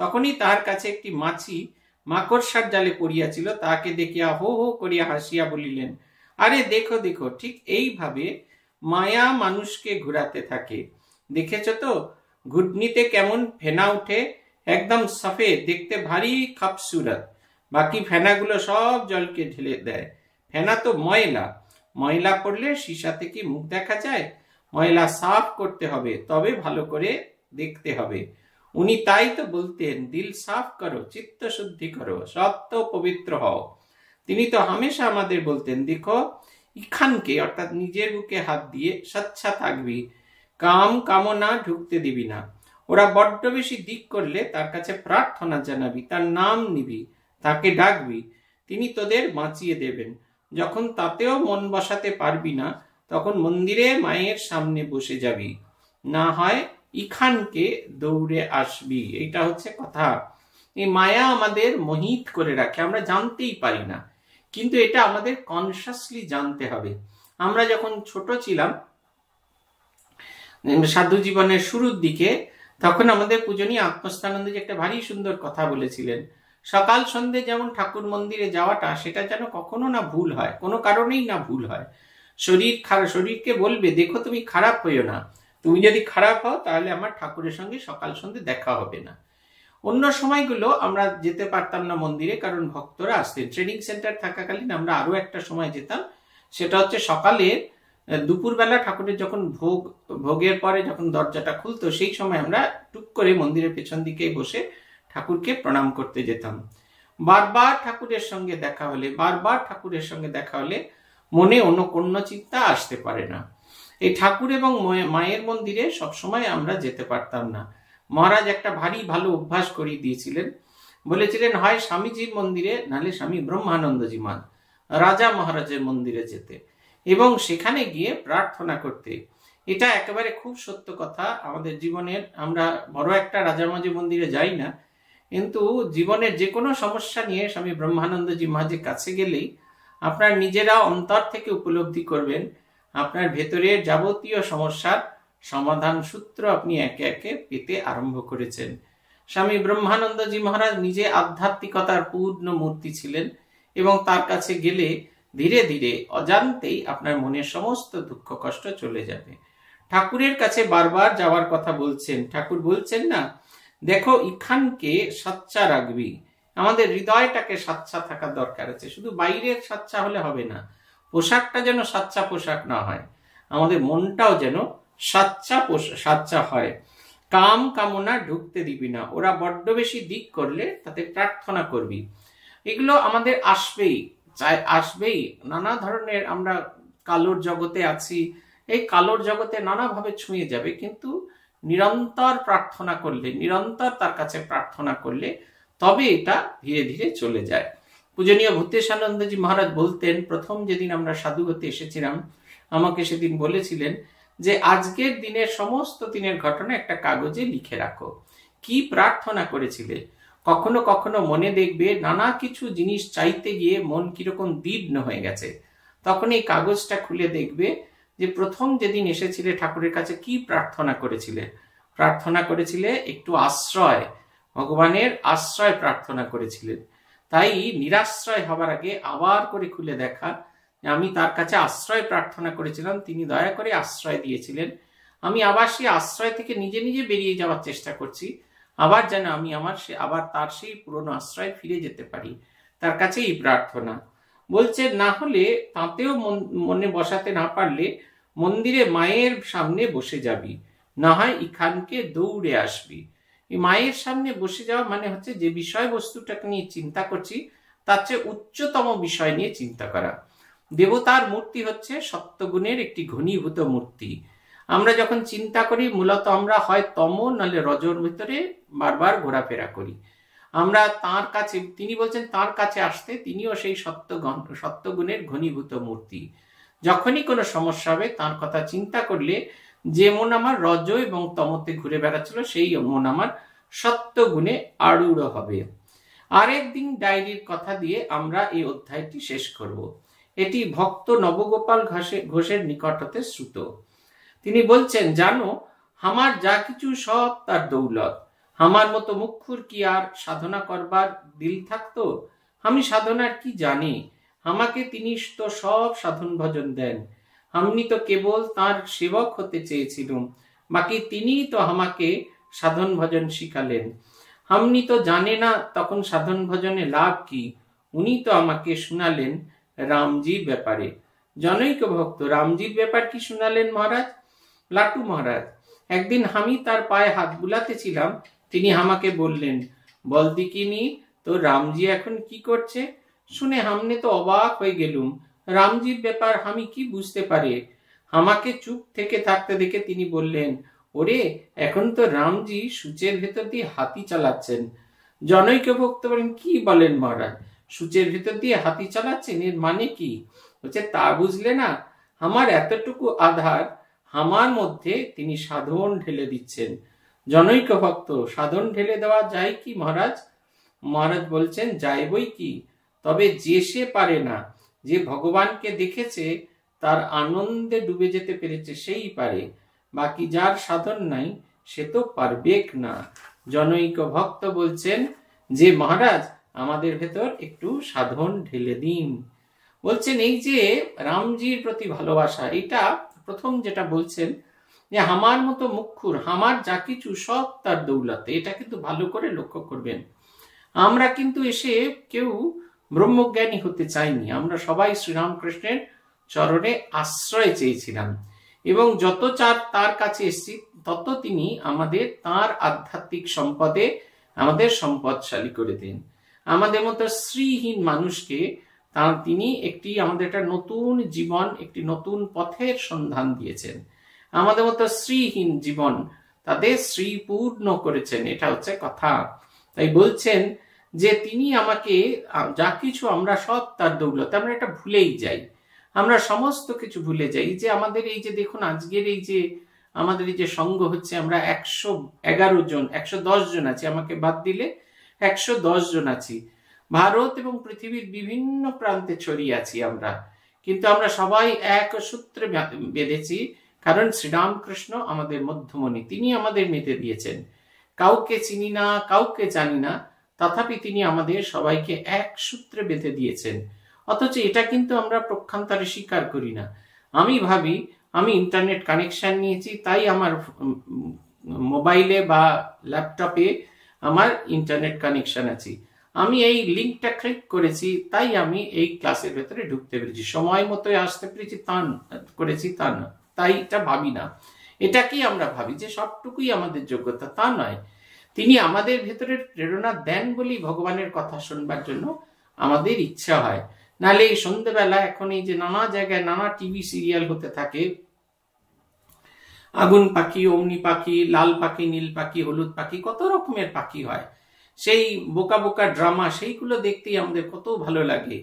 তখনই তার কাছে একটি মাছি মাকড়সার জালে পড়িয়াছিল তাকে দেখিয়া হো হো করিয়া হাসিয়া বলিলেন আরে দেখো দেখো ঠিক এইভাবে মায়া মানুষকে ঘুরাতে থাকে দেখেছ তো ঘুটনিতে কেমন ফেনা উঠে একদম সাফে দেখতে ভারী খাপসুরত বাকি ফেনাগুলো সব জলকে ঢেলে দেয় ফেনা তো ময়লা ময়লা পড়লে সীসা কি মুখ দেখা যায় ময়লা সাফ করতে হবে তবে ভালো করে দেখতে হবে উনি তাই তো বলতেন দিল সাফ করো চিত্ত শুদ্ধি করো সত্য পবিত্র হও তিনি তো হামেশা আমাদের বলতেন দেখো ইখানকে অর্থাৎ নিজের বুকে হাত দিয়ে স্বচ্ছা থাকবি কাম কামনা ঢুকতে দিবি না ওরা বড্ড বেশি দিক করলে তার কাছে প্রার্থনা জানাবি তার নাম নিবি তাকে ডাকবি তিনি তোদের বাঁচিয়ে দেবেন যখন তাতেও মন বসাতে পারবি না তখন মন্দিরে মায়ের সামনে বসে যাবি না হয় ইখানকে দৌড়ে আসবি এটা হচ্ছে কথা এই মায়া আমাদের মোহিত করে রাখে আমরা জানতেই পারি না কিন্তু এটা আমাদের কনসাসলি জানতে হবে আমরা যখন ছোট ছিলাম সাধু জীবনের শুরুর দিকে তখন আমাদের পূজনীয় আত্মস্থানন্দে যে একটা ভারী সুন্দর কথা বলেছিলেন সকাল সন্ধে যেমন ঠাকুর মন্দিরে যাওয়াটা সেটা যেন কখনো না ভুল হয় কোনো কারণেই না ভুল হয় শরীর শরীরকে বলবে দেখো তুমি খারাপ হইও না তুমি যদি খারাপ হও তাহলে আমার ঠাকুরের সঙ্গে সকাল সন্ধে দেখা হবে না অন্য সময়গুলো আমরা যেতে পারতাম না মন্দিরে কারণ ভক্তরা আসতেন ট্রেনিং সেন্টার থাকাকালীন আমরা আরও একটা সময় যেতাম সেটা হচ্ছে সকালে দুপুরবেলা ঠাকুরের যখন ভোগ ভোগের পরে যখন দরজাটা খুলতো সেই সময় আমরা টুক করে মন্দিরের পেছন দিকে বসে ঠাকুরকে প্রণাম করতে যেতাম বারবার ঠাকুরের সঙ্গে দেখা হলে বারবার ঠাকুরের সঙ্গে দেখা হলে মনে অন্য কোনো চিন্তা আসতে পারে না এই ঠাকুর এবং মায়ের মন্দিরে সবসময় আমরা যেতে পারতাম না মহারাজ একটা ভারী ভালো অভ্যাস করিয়ে দিয়েছিলেন বলেছিলেন হয় স্বামীজির মন্দিরে নালে স্বামী ব্রহ্মানন্দজী মান রাজা মহারাজের মন্দিরে যেতে এবং সেখানে গিয়ে প্রার্থনা করতে এটা একেবারে খুব সত্য কথা আমাদের জীবনের আমরা বড় একটা রাজামাঝি মন্দিরে যাই না কিন্তু জীবনের যে কোনো সমস্যা নিয়ে স্বামী ব্রহ্মানন্দজি মাঝে কাছে গেলেই আপনার নিজেরা অন্তর থেকে উপলব্ধি করবেন আপনার ভেতরে যাবতীয় সমস্যার সমাধান সূত্র আপনি একে একে পেতে আরম্ভ করেছেন স্বামী ব্রহ্মানন্দজি মহারাজ নিজে আধ্যাত্মিকতার পূর্ণ মূর্তি ছিলেন এবং তার কাছে গেলে ধীরে ধীরে অজান্তেই আপনার মনের সমস্ত দুঃখ কষ্ট চলে যাবে ঠাকুরের কাছে বারবার যাওয়ার কথা বলছেন ঠাকুর বলছেন না দেখো ইখানকে সাচ্চা রাখবি আমাদের হৃদয়টাকে সচ্ছা থাকা দরকার আছে শুধু বাইরের সচ্ছা হলে হবে না পোশাকটা যেন সচ্ছা পোশাক না হয় আমাদের মনটাও যেন সাচ্চা সচ্ছা হয় কাম কামনা ঢুকতে দিবি না ওরা বড্ড বেশি দিক করলে তাতে প্রার্থনা করবি এগুলো আমাদের আসবেই আসবেই নানা ধরনের আমরা কালোর জগতে আছি এই কালোর জগতে নানাভাবে ছুঁয়ে যাবে কিন্তু নিরন্তর প্রার্থনা করলে নিরন্তর তার কাছে প্রার্থনা করলে তবে এটা ধীরে ধীরে চলে যায় পূজনীয় ভূতেশানন্দজি মহারাজ বলতেন প্রথম যেদিন আমরা সাধু হতে এসেছিলাম আমাকে সেদিন বলেছিলেন যে আজকের দিনের সমস্ত দিনের ঘটনা একটা কাগজে লিখে রাখো কি প্রার্থনা করেছিলে কখনো কখনো মনে দেখবে নানা কিছু জিনিস চাইতে গিয়ে মন কিরকম দীর্ণ হয়ে গেছে তখন এই কাগজটা খুলে দেখবে যে প্রথম যেদিন এসেছিলে ঠাকুরের কাছে কি প্রার্থনা করেছিলে প্রার্থনা করেছিলে একটু আশ্রয় ভগবানের আশ্রয় প্রার্থনা করেছিলেন তাই নিরাশ্রয় হবার আগে আবার করে খুলে দেখা আমি তার কাছে আশ্রয় প্রার্থনা করেছিলাম তিনি দয়া করে আশ্রয় দিয়েছিলেন আমি আবার সেই আশ্রয় থেকে নিজে নিজে বেরিয়ে যাওয়ার চেষ্টা করছি আবার যেন আমি আমার সে আবার তার সেই পুরনো আশ্রয় ফিরে যেতে পারি তার কাছে এই প্রার্থনা বলছে না হলে তাঁতেও মনে বসাতে না পারলে মন্দিরে মায়ের সামনে বসে যাবি না হয় ইখানকে দৌড়ে আসবি মায়ের সামনে বসে যাওয়া মানে হচ্ছে যে বিষয়বস্তুটাকে নিয়ে চিন্তা করছি তার চেয়ে উচ্চতম বিষয় নিয়ে চিন্তা করা দেবতার মূর্তি হচ্ছে সপ্তগুণের একটি ঘনীভূত মূর্তি আমরা যখন চিন্তা করি মূলত আমরা হয় তম নাহলে রজর ভিতরে বারবার ঘোরাফেরা করি আমরা তার কাছে তিনি বলছেন তার কাছে আসতে তিনিও সেই সত্য সত্যগুণের ঘনীভূত মূর্তি যখনই কোনো সমস্যা হবে তার কথা চিন্তা করলে যে মন আমার রজ এবং তমতে ঘুরে বেড়াচ্ছিল সেই মন আমার সত্যগুণে আড়ুড়ো হবে আরেকদিন ডায়েরির কথা দিয়ে আমরা এই অধ্যায়টি শেষ করব এটি ভক্ত নবগোপাল ঘোষের নিকট হতে শ্রুত তিনি বলছেন জানো আমার যা কিছু সব তার দৌলত আমার মতো মুক্ষুর কি আর সাধনা করবার দিল থাকতো আমি সাধনার কি জানি আমাকে তিনি তো সব সাধন ভজন দেন আমি তো কেবল তার সেবক হতে চেয়েছিলাম বাকি তিনি তো আমাকে সাধন ভজন শিখালেন আমনি তো জানে না তখন সাধন ভজনে লাভ কি উনি তো আমাকে শোনালেন রামজির ব্যাপারে জনৈক ভক্ত রামজির ব্যাপার কি শোনালেন মহারাজ লাটু মহারাজ একদিন আমি তার পায়ে হাত বুলাতেছিলাম তিনি আমাকে বললেন বল দিকিনি তো রামজি এখন কি করছে শুনে হামনে তো অবাক হয়ে গেলুম রামজির ব্যাপার আমি কি বুঝতে পারে আমাকে চুপ থেকে থাকতে দেখে তিনি বললেন ওরে এখন তো রামজি সূচের ভেতর দিয়ে হাতি চালাচ্ছেন জনৈক ভক্ত বলেন কি বলেন মহারাজ সূচের ভেতর দিয়ে হাতি চালাচ্ছেন এর মানে কি হচ্ছে তা বুঝলে না আমার এতটুকু আধার আমার মধ্যে তিনি সাধন ঢেলে দিচ্ছেন জনৈক ভক্ত সাধন ঢেলে দেওয়া যায় কি মহারাজ মহারাজ বলছেন যাইবই কি তবে যে সে পারে না যে ভগবানকে দেখেছে তার আনন্দে ডুবে যেতে পেরেছে সেই পারে বাকি যার সাধন নাই সে তো পারবেক না জনৈক ভক্ত বলছেন যে মহারাজ আমাদের ভেতর একটু সাধন ঢেলে দিন বলছেন এই যে রামজির প্রতি ভালোবাসা এটা প্রথম যেটা বলছেন যে হামার মতো মুক্ষুর হামার যা কিছু সব তার দৌলাতে এটা কিন্তু ভালো করে লক্ষ্য করবেন আমরা কিন্তু এসে কেউ ব্রহ্মজ্ঞানী হতে চাইনি আমরা সবাই শ্রীরামকৃষ্ণের চরণে আশ্রয় চেয়েছিলাম এবং যত চার তার কাছে এসেছি তত তিনি আমাদের তার আধ্যাত্মিক সম্পদে আমাদের সম্পদশালী করে দেন আমাদের মতো শ্রীহীন মানুষকে তিনি একটি আমাদের একটা নতুন জীবন একটি নতুন পথের সন্ধান দিয়েছেন আমাদের মতো শ্রীহীন জীবন তাদের শ্রী পূর্ণ করেছেন এটা হচ্ছে কথা তাই বলছেন যে তিনি আমাকে যা কিছু আমরা সব তার দৌলতে আমরা এটা ভুলেই যাই আমরা সমস্ত কিছু ভুলে যাই যে আমাদের এই যে দেখুন আজকের এই যে আমাদের এই যে সঙ্গ হচ্ছে আমরা একশো এগারো জন একশো জন আছি আমাকে বাদ দিলে একশো জন আছি ভারত এবং পৃথিবীর বিভিন্ন প্রান্তে ছড়িয়ে আছি আমরা কিন্তু আমরা সবাই এক সূত্রে বেঁধেছি কারণ শ্রীরামকৃষ্ণ আমাদের মধ্যমণি তিনি আমাদের মেতে দিয়েছেন কাউকে চিনি না কাউকে জানি না তথাপি তিনি আমাদের সবাইকে এক সূত্রে বেঁধে দিয়েছেন অথচ এটা কিন্তু আমরা প্রক্ষান্তরে স্বীকার করি না আমি ভাবি আমি ইন্টারনেট কানেকশন নিয়েছি তাই আমার মোবাইলে বা ল্যাপটপে আমার ইন্টারনেট কানেকশন আছে আমি এই লিঙ্কটা ক্লিক করেছি তাই আমি এই ক্লাসের ভেতরে ঢুকতে পেরেছি সময় মতোই আসতে পেরেছি তা করেছি তা না তাই এটা ভাবি না এটাকেই আমরা ভাবি যে সবটুকুই আমাদের যোগ্যতা তা নয় তিনি আমাদের ভেতরের প্রেরণা দেন বলেই ভগবানের কথা শুনবার জন্য আমাদের ইচ্ছা হয় নালে এই সন্ধ্যেবেলা এখন এই যে নানা জায়গায় নানা টিভি সিরিয়াল হতে থাকে আগুন পাখি অমনি পাখি লাল পাখি নীল পাখি হলুদ পাখি কত রকমের পাখি হয় সেই বোকা বোকা ড্রামা সেইগুলো দেখতেই আমাদের কত ভালো লাগে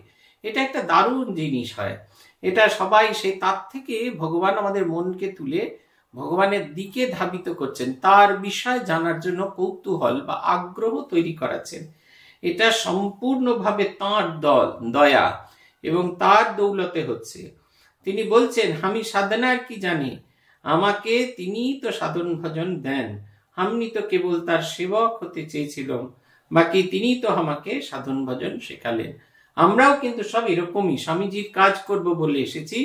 এটা একটা দারুণ জিনিস হয় এটা সবাই সে তার থেকে ভগবান আমাদের মনকে তুলে ভগবানের দিকে ধাবিত করছেন তার বিষয় জানার জন্য কৌতূহল বা আগ্রহ তৈরি করাচ্ছেন এটা সম্পূর্ণভাবে তাঁর দয়া এবং তার দৌলতে হচ্ছে তিনি বলছেন আমি সাধনার কি জানি আমাকে তিনি তো সাধন ভজন দেন আমি তো কেবল তার সেবক হতে চেয়েছিলাম বাকি তিনি তো আমাকে সাধন ভজন শেখালেন আমরাও কিন্তু সব এরকমই স্বামীজির কাজ করব বলে এসেছি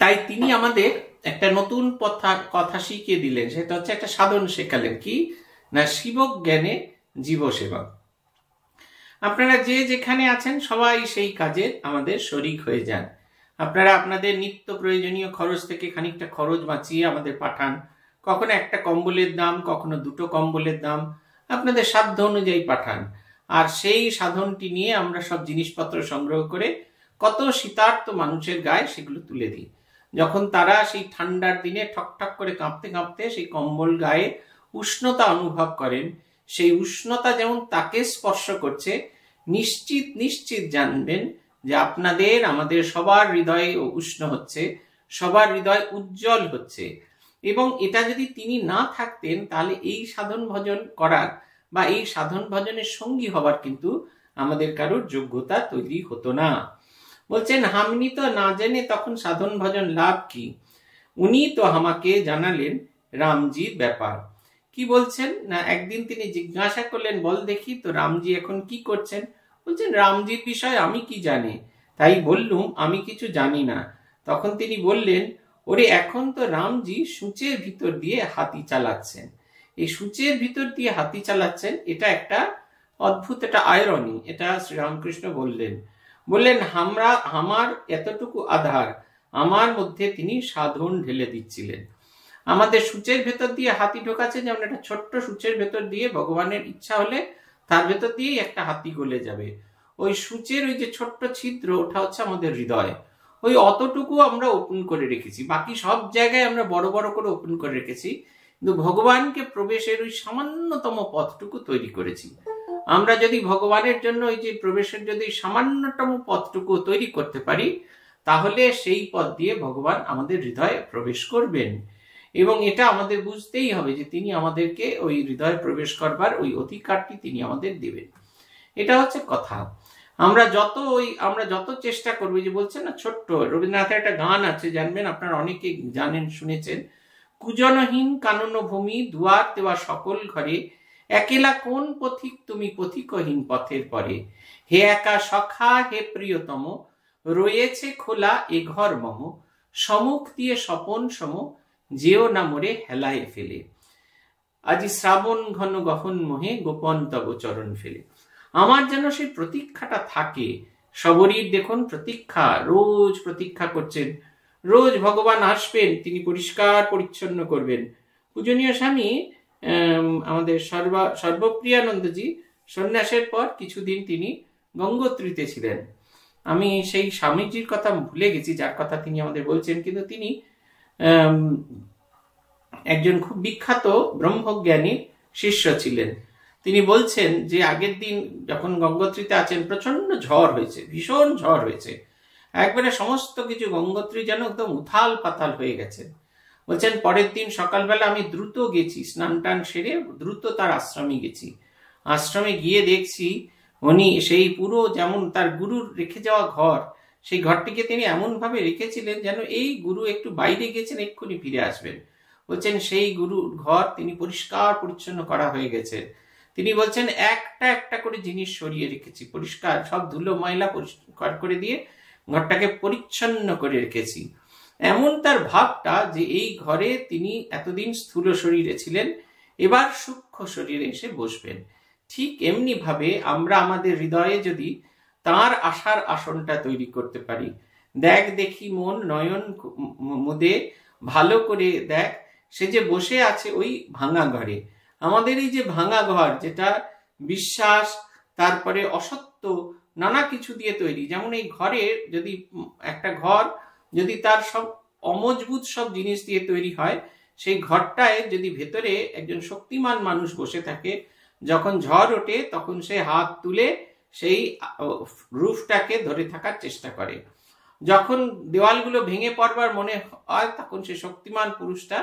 তাই তিনি আমাদের একটা নতুন কথা কথা শিখিয়ে দিলেন সেটা হচ্ছে একটা সাধন শেখালেন কি না শিবক জ্ঞানে জীব সেবা আপনারা যে যেখানে আছেন সবাই সেই কাজে আমাদের শরিক হয়ে যান আপনারা আপনাদের নিত্য প্রয়োজনীয় খরচ থেকে খানিকটা খরচ বাঁচিয়ে আমাদের পাঠান কখনো একটা কম্বলের দাম কখনো দুটো কম্বলের দাম আপনাদের সাধ্য অনুযায়ী পাঠান আর সেই সাধনটি নিয়ে আমরা সব জিনিসপত্র সংগ্রহ করে কত শীতার্থ মানুষের গায়ে সেগুলো তুলে দিই যখন তারা সেই ঠান্ডার দিনে ঠকঠক করে কাঁপতে কাঁপতে সেই কম্বল গায়ে উষ্ণতা অনুভব করেন সেই উষ্ণতা যেমন তাকে স্পর্শ করছে নিশ্চিত নিশ্চিত জানবেন যে আপনাদের আমাদের সবার হৃদয়ে উষ্ণ হচ্ছে সবার হৃদয় উজ্জ্বল হচ্ছে এবং এটা যদি তিনি না থাকতেন তাহলে এই সাধন ভজন করার বা এই সাধন ভজনের সঙ্গী হবার কিন্তু আমাদের কারোর যোগ্যতা তৈরি হতো না বলছেন হামনি তো না জেনে তখন সাধন ভজন লাভ কি উনি তো আমাকে জানালেন রামজির ব্যাপার কি বলছেন না একদিন তিনি জিজ্ঞাসা করলেন বল দেখি তো রামজি এখন কি করছেন বলছেন রামজির বিষয়ে আমি কি জানি তাই বললুম আমি কিছু জানি না তখন তিনি বললেন ওরে এখন তো রামজি সূচের ভিতর দিয়ে হাতি চালাচ্ছেন এই সূচের ভিতর দিয়ে হাতি চালাচ্ছেন এটা একটা অদ্ভুত একটা আয়রনি এটা শ্রীরামকৃষ্ণ বললেন বললেন হামরা আমার এতটুকু আধার আমার মধ্যে তিনি সাধন ঢেলে দিচ্ছিলেন আমাদের সূচের ভেতর দিয়ে হাতি ঢোকাচ্ছে যেমন একটা ছোট্ট সূচের ভেতর দিয়ে ভগবানের ইচ্ছা হলে তার ভেতর দিয়েই একটা হাতি গলে যাবে ওই সূচের ওই যে ছোট্ট ছিদ্র ওটা হচ্ছে আমাদের হৃদয় ওই অতটুকু আমরা ওপেন করে রেখেছি বাকি সব জায়গায় আমরা বড় বড় করে ওপেন করে রেখেছি কিন্তু ভগবানকে প্রবেশের ওই সামান্যতম পথটুকু তৈরি করেছি আমরা যদি ভগবানের জন্য ওই যে প্রবেশের যদি সামান্যতম পথটুকু তৈরি করতে পারি তাহলে সেই পথ দিয়ে ভগবান আমাদের হৃদয়ে প্রবেশ করবেন এবং এটা আমাদের বুঝতেই হবে যে তিনি আমাদেরকে ওই হৃদয়ে প্রবেশ করবার ওই অধিকারটি তিনি আমাদের দেবেন এটা হচ্ছে কথা আমরা যত ওই আমরা যত চেষ্টা করবো যে বলছেন না ছোট্ট রবীন্দ্রনাথের একটা গান আছে জানবেন আপনার অনেকে জানেন শুনেছেন কুজনহীন কানন ভূমি দুয়ার দেওয়া সকল ঘরে একেলা কোন পথিক তুমি পথিকহীন পথের পরে হে একা সখা হে প্রিয়তম রয়েছে খোলা এ ঘর মম সমুখ দিয়ে স্বপন সম যেও না মোরে হেলায় ফেলে আজি শ্রাবণ ঘন গহন মহে গোপন তব চরণ ফেলে আমার যেন সেই প্রতীক্ষাটা থাকে শবরীর দেখুন প্রতীক্ষা রোজ প্রতীক্ষা করছেন রোজ ভগবান আসবেন তিনি পরিষ্কার পরিচ্ছন্ন করবেন পূজনীয় স্বামী আমাদের সর্ব সর্বপ্রিয়ানন্দজি সন্ন্যাসের পর কিছুদিন তিনি গঙ্গোত্রীতে ছিলেন আমি সেই স্বামীজির কথা ভুলে গেছি যার কথা তিনি আমাদের বলছেন কিন্তু তিনি একজন খুব বিখ্যাত ব্রহ্মজ্ঞানী শিষ্য ছিলেন তিনি বলছেন যে আগের দিন যখন গঙ্গোত্রীতে আছেন প্রচন্ড ঝড় হয়েছে ভীষণ ঝড় হয়েছে একবারে সমস্ত কিছু গঙ্গোত্রী যেন একদম উথাল পাতাল হয়ে গেছে বলছেন পরের দিন সকালবেলা আমি দ্রুত গেছি স্নান টান সেরে দ্রুত তার আশ্রমে গেছি আশ্রমে গিয়ে দেখছি উনি সেই পুরো যেমন তার গুরুর রেখে যাওয়া ঘর সেই ঘরটিকে তিনি এমনভাবে রেখেছিলেন যেন এই গুরু একটু বাইরে গেছেন এক্ষুনি ফিরে আসবেন বলছেন সেই গুরুর ঘর তিনি পরিষ্কার পরিচ্ছন্ন করা হয়ে গেছে তিনি বলছেন একটা একটা করে জিনিস সরিয়ে রেখেছি পরিষ্কার সব ধুলো ময়লা পরিষ্কার করে দিয়ে ঘরটাকে পরিচ্ছন্ন করে রেখেছি এমন তার ভাবটা যে এই ঘরে তিনি এতদিন স্থূল শরীরে ছিলেন এবার সূক্ষ্ম শরীরে এসে বসবেন ঠিক এমনিভাবে আমরা আমাদের হৃদয়ে যদি তার আশার আসনটা তৈরি করতে পারি দেখ দেখি মন নয়ন মুদে ভালো করে দেখ সে যে বসে আছে ওই ভাঙা ঘরে আমাদের এই যে ভাঙা ঘর যেটা বিশ্বাস তারপরে অসত্য নানা কিছু দিয়ে তৈরি যেমন এই ঘরে যদি একটা ঘর যদি তার সব অমজবুত সব জিনিস দিয়ে তৈরি হয় সেই ঘরটায় যদি ভেতরে একজন শক্তিমান মানুষ বসে থাকে যখন ঝড় ওঠে তখন সে হাত তুলে সেই রুফটাকে ধরে থাকার চেষ্টা করে যখন দেওয়ালগুলো ভেঙে পড়বার মনে হয় তখন সে শক্তিমান পুরুষটা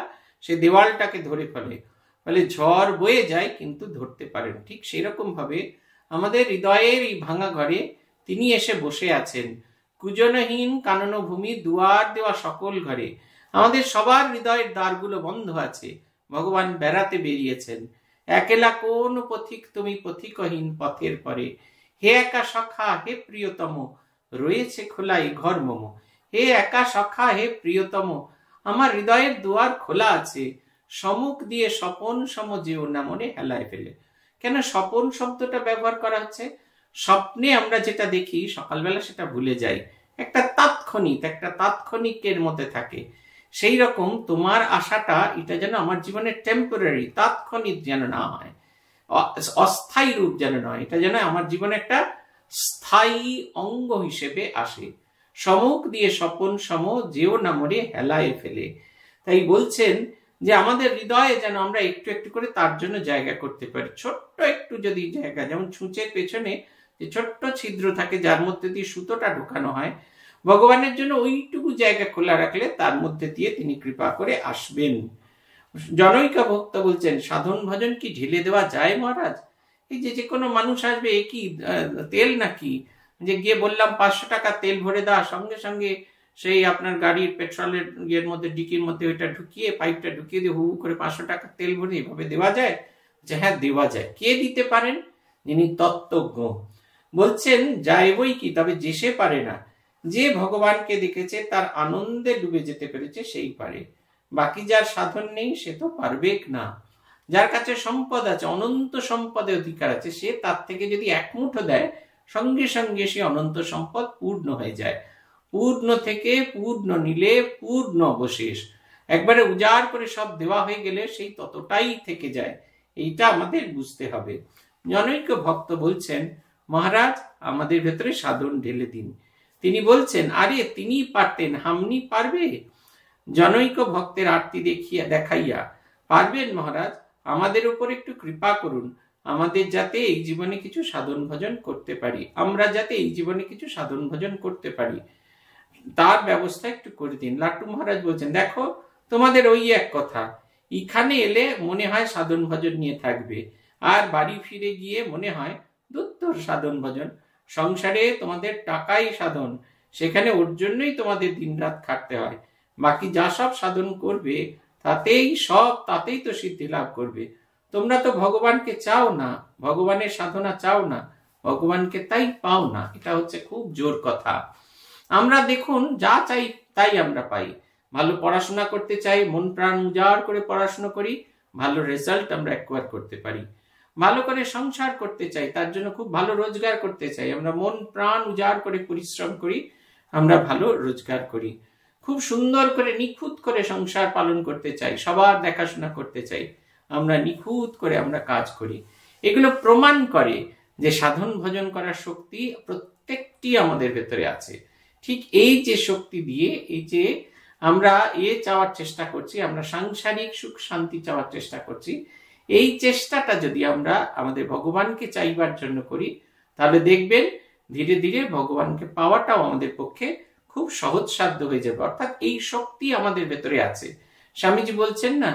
সে দেওয়ালটাকে ধরে ফেলে ফলে ঝড় বয়ে যায় কিন্তু ধরতে পারেন ঠিক সেরকম ভাবে আমাদের হৃদয়ের এই ভাঙা ঘরে তিনি এসে বসে আছেন কুজনহীন কাননভূমি দুয়ার দেওয়া সকল ঘরে আমাদের সবার হৃদয়ের দ্বারগুলো বন্ধ আছে ভগবান বেড়াতে বেরিয়েছেন একেলা কোন পথিক তুমি পথিকহীন পথের পরে হে একা সখা হে প্রিয়তম রয়েছে খোলা এই ঘর মম হে একা সখা হে প্রিয়তম আমার হৃদয়ের দুয়ার খোলা আছে সমুখ দিয়ে স্বপন সমজীব নামনে হেলায় ফেলে কেন স্বপন শব্দটা ব্যবহার করা হচ্ছে স্বপ্নে আমরা যেটা দেখি সকালবেলা সেটা ভুলে যাই একটা তাৎক্ষণিক একটা তাৎক্ষণিকের মধ্যে থাকে সেই রকম তোমার আশাটা এটা যেন আমার জীবনে টেম্পোরারি তাৎক্ষণিক যেন না হয় অস্থায়ী রূপ যেন নয় এটা যেন আমার জীবনে একটা স্থায়ী অঙ্গ হিসেবে আসে সমক দিয়ে স্বপন সম যেও না মরে হেলায় ফেলে তাই বলছেন যে আমাদের হৃদয়ে যেন আমরা একটু একটু করে তার জন্য জায়গা করতে পারি ছোট্ট একটু যদি জায়গা যেমন ছুঁচের পেছনে যে ছোট্ট ছিদ্র থাকে যার মধ্যে দিয়ে সুতোটা ঢোকানো হয় ভগবানের জন্য ওইটুকু জায়গা খোলা রাখলে তার মধ্যে দিয়ে তিনি কৃপা করে আসবেন জনৈকা ভক্ত বলছেন সাধন ভজন কি ঢেলে দেওয়া যায় মহারাজ এই যে যে কোনো মানুষ আসবে এ কি তেল নাকি যে গিয়ে বললাম পাঁচশো টাকা তেল ভরে দেওয়া সঙ্গে সঙ্গে সেই আপনার গাড়ির পেট্রোলের ইয়ের মধ্যে ডিকির মধ্যে ওইটা ঢুকিয়ে পাইপটা ঢুকিয়ে দিয়ে হু করে পাঁচশো টাকা তেল ভরে এভাবে দেওয়া যায় যে আচ্ছা, হ্যাঁ দেওয়া যায় কে দিতে পারেন যিনি তত্ত্বজ্ঞ বলছেন যাইবই কি তবে যে সে পারে না যে ভগবানকে দেখেছে তার আনন্দে ডুবে যেতে পেরেছে সেই পারে বাকি যার সাধন নেই সে তো পারবেক না যার কাছে সম্পদ আছে অনন্ত সম্পদে অধিকার আছে সে তার থেকে যদি এক মুঠো দেয় সঙ্গে সঙ্গে সে অনন্ত সম্পদ পূর্ণ হয়ে যায় পূর্ণ থেকে পূর্ণ নিলে পূর্ণ অবশেষ একবারে উজাড় করে সব দেওয়া হয়ে গেলে সেই ততটাই থেকে যায় এইটা আমাদের বুঝতে হবে জনৈক ভক্ত বলছেন মহারাজ আমাদের ভেতরে সাধন ঢেলে দিন তিনি বলছেন আরে তিনি পারতেন হামনি পারবে জনৈক ভক্তের আরতি দেখিয়া দেখাইয়া পারবেন মহারাজ আমাদের উপর একটু কৃপা করুন আমাদের যাতে এই জীবনে কিছু সাধন ভজন করতে পারি আমরা যাতে এই জীবনে কিছু সাধন ভজন করতে পারি তার ব্যবস্থা একটু করে দিন লাট্টু মহারাজ বলছেন দেখো তোমাদের ওই এক কথা এখানে এলে মনে হয় সাধন ভজন নিয়ে থাকবে আর বাড়ি ফিরে গিয়ে মনে হয় দুত্তর সাধন ভজন সংসারে তোমাদের টাকাই সাধন সেখানে ওর জন্যই তোমাদের দিন রাত খাটতে হয় বাকি যা সব সাধন করবে তাতেই সব তাতেই তো সিদ্ধি লাভ করবে তোমরা তো ভগবানকে চাও না ভগবানের সাধনা চাও না ভগবানকে তাই পাও না এটা হচ্ছে খুব জোর কথা আমরা দেখুন যা চাই তাই আমরা পাই ভালো পড়াশোনা করতে চাই মন প্রাণ উজাড় করে পড়াশোনা করি ভালো রেজাল্ট আমরা অ্যাকোয়ার করতে পারি ভালো করে সংসার করতে চাই তার জন্য খুব ভালো রোজগার করতে চাই আমরা মন প্রাণ উজাড় করে পরিশ্রম করি আমরা ভালো রোজগার করি খুব সুন্দর করে নিখুঁত করে সংসার পালন করতে চাই সবার দেখাশোনা করতে চাই আমরা নিখুঁত করে আমরা কাজ করি এগুলো প্রমাণ করে যে সাধন ভজন করার শক্তি প্রত্যেকটি আমাদের ভেতরে আছে ঠিক এই যে শক্তি দিয়ে এই যে আমরা এ চাওয়ার চেষ্টা করছি আমরা সাংসারিক সুখ শান্তি চাওয়ার চেষ্টা করছি এই চেষ্টাটা যদি আমরা আমাদের ভগবানকে চাইবার জন্য করি তাহলে দেখবেন ধীরে ধীরে ভগবানকে পাওয়াটাও আমাদের পক্ষে খুব সহজ সাধ্য হয়ে যাবে অর্থাৎ এই শক্তি আমাদের ভেতরে আছে স্বামীজি বলছেন না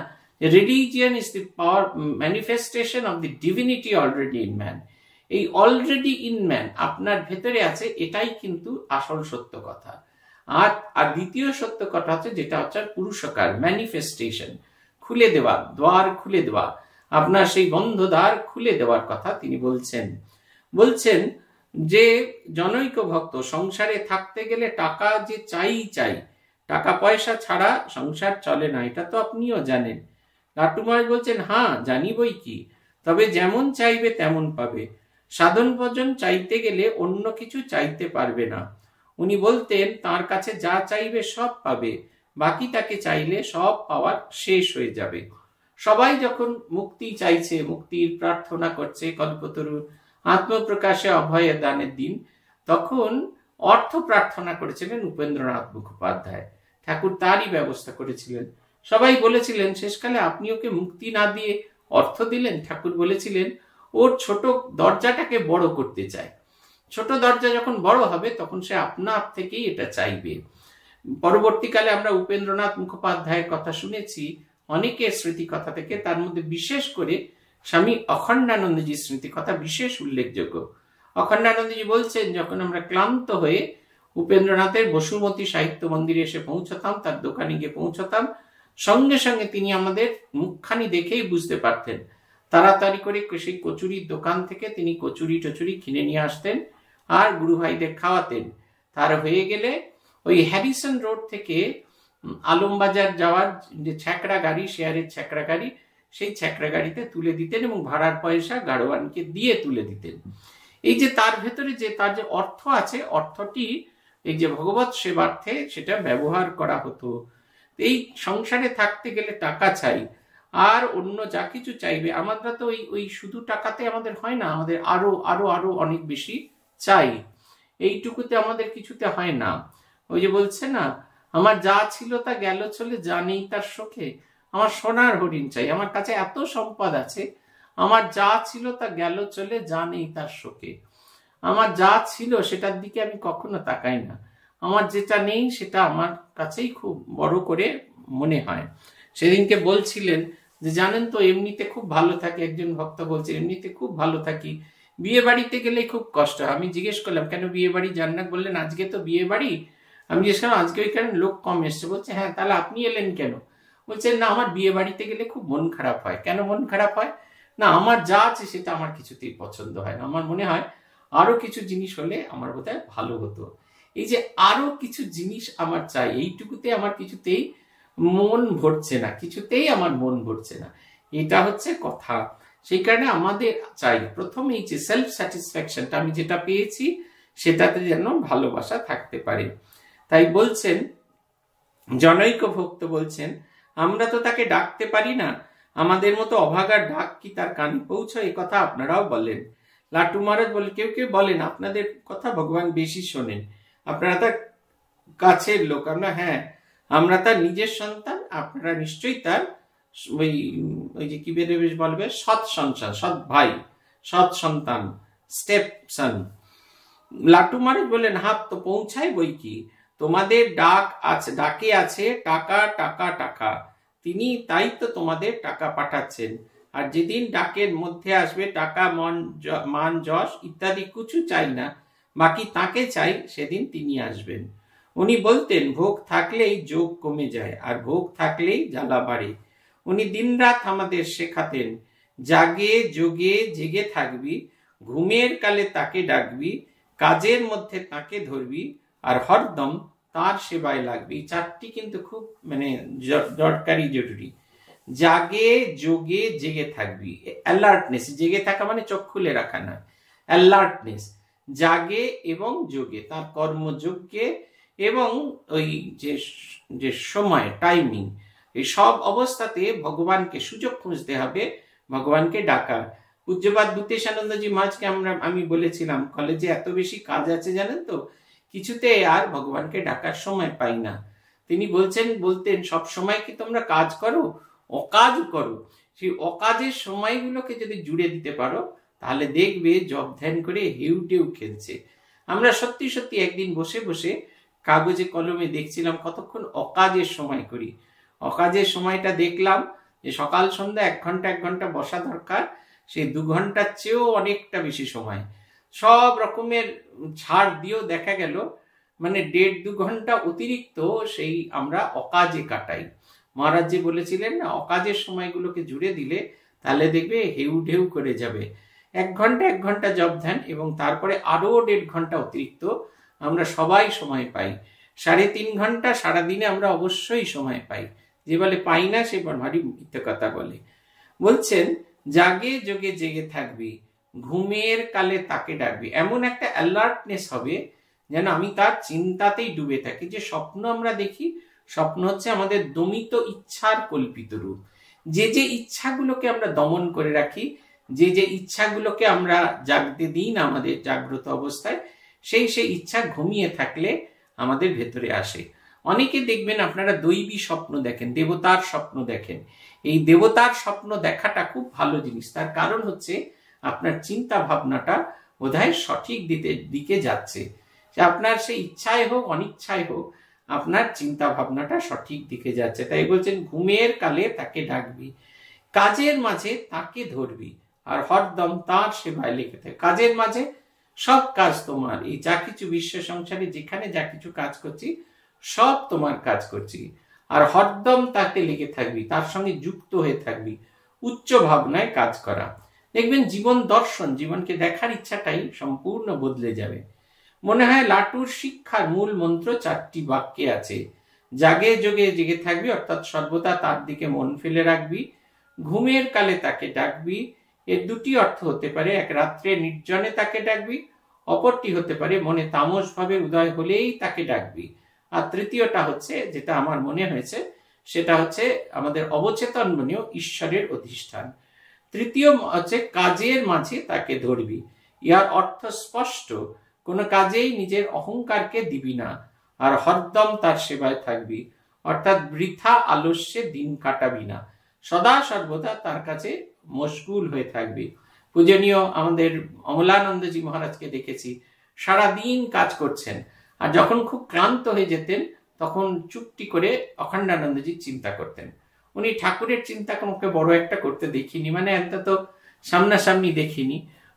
religion is the power manifestation of the divinity already in man এই অলরেডি ইন ম্যান আপনার ভেতরে আছে এটাই কিন্তু আসল সত্য কথা আর আর দ্বিতীয় সত্য কথা হচ্ছে যেটা হচ্ছে পুরুষকার ম্যানিফেস্টেশন খুলে দেওয়া দ্বার খুলে দেওয়া আপনার সেই বন্ধ দ্বার খুলে দেওয়ার কথা তিনি বলছেন বলছেন যে জনৈক ভক্ত সংসারে থাকতে গেলে টাকা যে চাই চাই টাকা পয়সা ছাড়া সংসার চলে না এটা তো আপনিও জানেন লাটু বলছেন হ্যাঁ জানি বই কি তবে যেমন চাইবে তেমন পাবে সাধন ভজন চাইতে গেলে অন্য কিছু চাইতে পারবে না উনি বলতেন তার কাছে যা চাইবে সব পাবে বাকি তাকে চাইলে সব পাওয়ার শেষ হয়ে যাবে সবাই যখন মুক্তি চাইছে মুক্তির প্রার্থনা করছে কল্পতরু আত্মপ্রকাশে অভয় দানের দিন তখন অর্থ প্রার্থনা করেছিলেন উপেন্দ্রনাথ মুখোপাধ্যায় ঠাকুর তারই ব্যবস্থা করেছিলেন সবাই বলেছিলেন শেষকালে আপনি ওকে মুক্তি না দিয়ে অর্থ দিলেন ঠাকুর বলেছিলেন ওর ছোট দরজাটাকে বড় করতে চায় ছোট দরজা যখন বড় হবে তখন সে আপনার থেকেই এটা চাইবে পরবর্তীকালে আমরা উপেন্দ্রনাথ মুখোপাধ্যায়ের কথা শুনেছি অনেকের স্মৃতিকথা থেকে তার মধ্যে বিশেষ করে স্বামী অখণ্ডানন্দজির স্মৃতিকথা বিশেষ উল্লেখযোগ্য অখণ্ডানন্দজি বলছেন যখন আমরা ক্লান্ত হয়ে উপেন্দ্রনাথের বসুমতী সাহিত্য মন্দিরে এসে পৌঁছতাম তার দোকানে গিয়ে পৌঁছতাম সঙ্গে সঙ্গে তিনি আমাদের মুখখানি দেখেই বুঝতে পারতেন তাড়াতাড়ি করে সেই কচুরির দোকান থেকে তিনি কচুরি টচুরি কিনে নিয়ে আসতেন আর গুরুভাইদের খাওয়াতেন তার হয়ে গেলে ওই হ্যারিসন রোড থেকে আলমবাজার যাওয়ার যে ছ্যাকড়া গাড়ি শেয়ারের ছ্যাকড়া গাড়ি সেই ছ্যাকড়া গাড়িতে তুলে দিতেন এবং ভাড়ার পয়সা গাড়োয়ানকে দিয়ে তুলে দিতেন এই যে তার ভেতরে যে তার যে অর্থ আছে অর্থটি এই যে ভগবত সেবার্থে সেটা ব্যবহার করা হতো এই সংসারে থাকতে গেলে টাকা চাই আর অন্য যা কিছু চাইবে আমরা তো ওই ওই শুধু টাকাতে আমাদের হয় না আমাদের আরো আরো আরো অনেক বেশি চাই এইটুকুতে আমাদের কিছুতে হয় না ওই যে বলছে না আমার যা ছিল তা গেল চলে যা নেই তার শোকে আমার সোনার হরিণ চাই আমার কাছে এত সম্পদ আছে আমার যা ছিল তা গেল চলে যা নেই তার শোকে আমার যা ছিল সেটার দিকে আমি কখনো তাকাই না আমার যেটা নেই সেটা আমার কাছেই খুব বড় করে মনে হয় সেদিনকে বলছিলেন যে জানেন তো এমনিতে খুব ভালো থাকে একজন ভক্ত বলছে এমনিতে খুব ভালো থাকি বিয়ে বাড়িতে গেলে খুব কষ্ট আমি জিজ্ঞেস করলাম কেন বিয়ে বাড়ি যান না বললেন আজকে তো বিয়ে বাড়ি আমি জিজ্ঞেস করলাম আজকে ওই কারণে লোক কম এসছে বলছে হ্যাঁ তাহলে আপনি এলেন কেন বলছে না আমার বিয়ে বাড়িতে গেলে খুব মন খারাপ হয় কেন মন খারাপ হয় না আমার যা আছে সেটা আমার কিছুতেই পছন্দ হয় না আমার মনে হয় আরো কিছু জিনিস হলে আমার বোধ ভালো হতো এই যে আরো কিছু জিনিস আমার চাই এইটুকুতে আমার কিছুতেই মন ভরছে না কিছুতেই আমার মন ভরছে না এটা হচ্ছে কথা সেই কারণে আমাদের চাই প্রথমে এই যে সেলফ স্যাটিসফ্যাকশনটা আমি যেটা পেয়েছি সেটাতে যেন ভালোবাসা থাকতে পারে তাই বলছেন জনৈক ভক্ত বলছেন আমরা তো তাকে ডাকতে পারি না আমাদের মতো অভাগার ডাক কি তার কানে পৌঁছয় কথা আপনারাও বলেন লাটু মহারাজ বলে কেউ কেউ বলেন আপনাদের কথা ভগবান বেশি শোনেন আপনারা তার কাছের লোক আমরা হ্যাঁ আমরা তার নিজের সন্তান আপনারা নিশ্চয়ই তার ওই ওই যে কি বেশ বলবে সৎ সন্তান সৎ ভাই সৎ সন্তান স্টেপ সন লাটু মারিক বললেন হাত তো পৌঁছায় বই কি তোমাদের ডাক আছে ডাকে আছে টাকা টাকা টাকা তিনি তাই তো তোমাদের টাকা পাঠাচ্ছেন আর যেদিন ডাকের মধ্যে আসবে টাকা মন মান যশ ইত্যাদি কিছু চাই না বাকি তাকে চাই সেদিন তিনি আসবেন উনি বলতেন ভোগ থাকলেই যোগ কমে যায় আর ভোগ থাকলেই জ্বালা বাড়ে উনি দিনরাত আমাদের শেখাতেন জাগে যোগে জেগে থাকবি ঘুমের কালে তাকে ডাকবি কাজের মধ্যে তাকে ধরবি আর হরদম তার সেবায় লাগবি চারটি কিন্তু খুব মানে দরকারি জরুরি জাগে যোগে জেগে থাকবি অ্যালার্টনেস জেগে থাকা মানে চোখ খুলে রাখা নয় অ্যালার্টনেস জাগে এবং যোগে তার কর্মযোগ্যে এবং ওই যে যে সময় টাইমিং এই সব অবস্থাতে ভগবানকে সুযোগ খুঁজতে হবে ভগবানকে ডাকার পূজ্যবাদ বুতেশ আনন্দজি মাঝকে আমরা আমি বলেছিলাম কলেজে এত বেশি কাজ আছে জানেন তো কিছুতে আর ভগবানকে ডাকার সময় পাই না তিনি বলছেন বলতেন সব সময় কি তোমরা কাজ করো অকাজ করো সেই অকাজের সময়গুলোকে যদি জুড়ে দিতে পারো তাহলে দেখবে জব ধ্যান করে হেউ টেউ খেলছে আমরা সত্যি সত্যি একদিন বসে বসে কাগজে কলমে দেখছিলাম কতক্ষণ অকাজের সময় করি অকাজের সময়টা দেখলাম যে সকাল সন্ধ্যা এক ঘন্টা এক ঘন্টা বসা দরকার সেই দু ঘন্টার চেয়েও অনেকটা বেশি সময় সব রকমের ছাড় দিয়েও দেখা গেল মানে দেড় দু ঘন্টা অতিরিক্ত সেই আমরা অকাজে কাটাই মহারাজ যে বলেছিলেন না অকাজের সময়গুলোকে জুড়ে দিলে তাহলে দেখবে হেউ ঢেউ করে যাবে এক ঘন্টা এক ঘন্টা জব ধ্যান এবং তারপরে আরও দেড় ঘন্টা অতিরিক্ত আমরা সবাই সময় পাই সাড়ে তিন ঘন্টা সারাদিনে আমরা অবশ্যই সময় পাই যে বলে পাই না সে ভারী মিথ্যে কথা বলে বলছেন জাগে যোগে জেগে থাকবি ঘুমের কালে তাকে ডাকবি এমন একটা অ্যালার্টনেস হবে যেন আমি তার চিন্তাতেই ডুবে থাকি যে স্বপ্ন আমরা দেখি স্বপ্ন হচ্ছে আমাদের দমিত ইচ্ছার কল্পিত রূপ যে যে ইচ্ছাগুলোকে আমরা দমন করে রাখি যে যে ইচ্ছাগুলোকে আমরা জাগতে দিই না আমাদের জাগ্রত অবস্থায় সেই সেই ইচ্ছা ঘুমিয়ে থাকলে আমাদের ভেতরে আসে অনেকে দেখবেন আপনারা দৈবী স্বপ্ন দেখেন দেবতার স্বপ্ন দেখেন এই দেবতার স্বপ্ন দেখাটা খুব ভালো জিনিস তার কারণ হচ্ছে আপনার চিন্তা ভাবনাটা বোধহয় সঠিক দিতে দিকে যাচ্ছে আপনার সেই ইচ্ছায় হোক অনিচ্ছায় হোক আপনার চিন্তা ভাবনাটা সঠিক দিকে যাচ্ছে তাই বলছেন ঘুমের কালে তাকে ডাকবি কাজের মাঝে তাকে ধরবি আর হরদম তার সেবায় লেগে থাকে কাজের মাঝে সব কাজ তোমার এই যা কিছু বিশ্ব সংসারে যেখানে যা কিছু কাজ করছি সব তোমার কাজ করছি আর হরদম তাকে লেগে থাকবি তার সঙ্গে যুক্ত হয়ে থাকবি উচ্চ ভাবনায় কাজ করা দেখবেন জীবন দর্শন জীবনকে দেখার ইচ্ছাটাই সম্পূর্ণ বদলে যাবে মনে হয় লাটুর শিক্ষার মূল মন্ত্র চারটি বাক্যে আছে জাগে যোগে জেগে থাকবি অর্থাৎ সর্বদা তার দিকে মন ফেলে রাখবি ঘুমের কালে তাকে ডাকবি এর দুটি অর্থ হতে পারে এক রাত্রে নির্জনে তাকে ডাকবি অপরটি হতে পারে মনে তামস ভাবে উদয় হলেই তাকে ডাকবি আর তৃতীয়টা হচ্ছে যেটা আমার মনে হয়েছে সেটা হচ্ছে আমাদের অবচেতন মনে ঈশ্বরের অধিষ্ঠান তৃতীয় হচ্ছে কাজের মাঝে তাকে ধরবি ইহার অর্থ স্পষ্ট কোনো কাজেই নিজের অহংকারকে দিবি না আর হরদম তার সেবায় থাকবি অর্থাৎ বৃথা আলস্যে দিন কাটাবি না সদা সর্বদা তার কাছে মশগুল হয়ে থাকবে পূজনীয় আমাদের অমলানন্দজি মহারাজকে দেখেছি সারাদিন কাজ করছেন আর যখন খুব ক্লান্ত হয়ে যেতেন তখন চুপটি করে অখণ্ডানন্দজি চিন্তা করতেন উনি ঠাকুরের চিন্তা কোনোকে বড় একটা করতে দেখিনি মানে অন্তত সামনাসামনি দেখিনি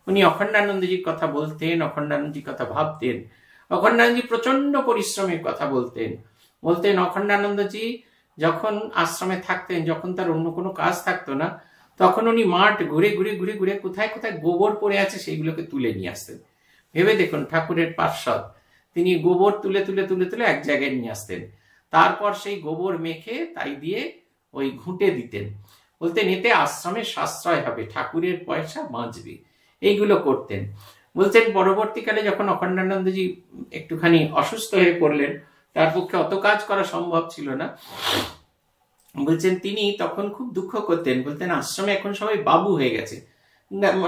উনি অখণ্ডানন্দজির কথা বলতেন অখণ্ডানন্দজির কথা ভাবতেন অখণ্ডানন্দজি প্রচন্ড পরিশ্রমের কথা বলতেন বলতেন অখণ্ডানন্দজি যখন আশ্রমে থাকতেন যখন তার অন্য কোনো কাজ থাকতো না তখন উনি মাঠ ঘুরে ঘুরে ঘুরে ঘুরে কোথায় কোথায় গোবর পড়ে আছে সেইগুলোকে তুলে নিয়ে আসতেন ভেবে দেখুন ঠাকুরের পার্শ্বদ তিনি গোবর তুলে তুলে তুলে তুলে এক জায়গায় নিয়ে আসতেন তারপর সেই গোবর মেখে তাই দিয়ে ওই ঘুঁটে দিতেন বলতেন এতে আশ্রমে সাশ্রয় হবে ঠাকুরের পয়সা বাঁচবে এইগুলো করতেন বলতেন পরবর্তীকালে যখন অখণ্ডানন্দজি একটুখানি অসুস্থ হয়ে পড়লেন তার পক্ষে অত কাজ করা সম্ভব ছিল না বলছেন তিনি তখন খুব দুঃখ করতেন বলতেন আশ্রমে এখন সবাই বাবু হয়ে গেছে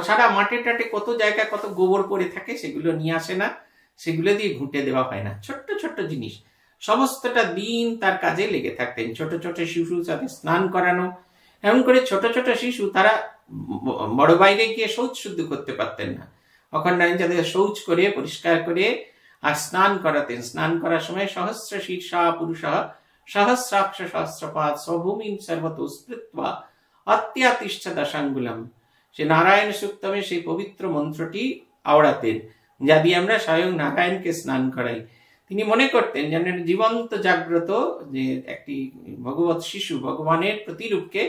সারা মাঠে টাটে কত জায়গায় কত গোবর পড়ে থাকে সেগুলো নিয়ে আসে না সেগুলো দিয়ে ঘুঁটে দেওয়া হয় না ছোট্ট ছোট্ট জিনিস সমস্তটা দিন তার কাজে লেগে থাকতেন ছোট ছোট শিশু তাদের স্নান করানো এমন করে ছোট ছোট শিশু তারা বড় বাইরে গিয়ে শৌচ শুদ্ধ করতে পারতেন না আইন যাদের শৌচ করে পরিষ্কার করে আর স্নান করাতেন স্নান করার সময় সহস্র শীর্ষা পুরুষ সহস্রাক্ষ সহস্রপাত స్వభూమిం సర్వతో অত্যাতিষ্ঠ দশাঙ্গুলম সে নারায়ণ সুক্তমে সেই পবিত্র মন্ত্রটি আওড়াতেন যা দিয়ে আমরা স্বয়ং নারায়ণকে স্নান করাই তিনি মনে করতেন যেন জীবন্ত জাগ্রত যে একটি ভগবত শিশু ভগবানের প্রতিরূপকে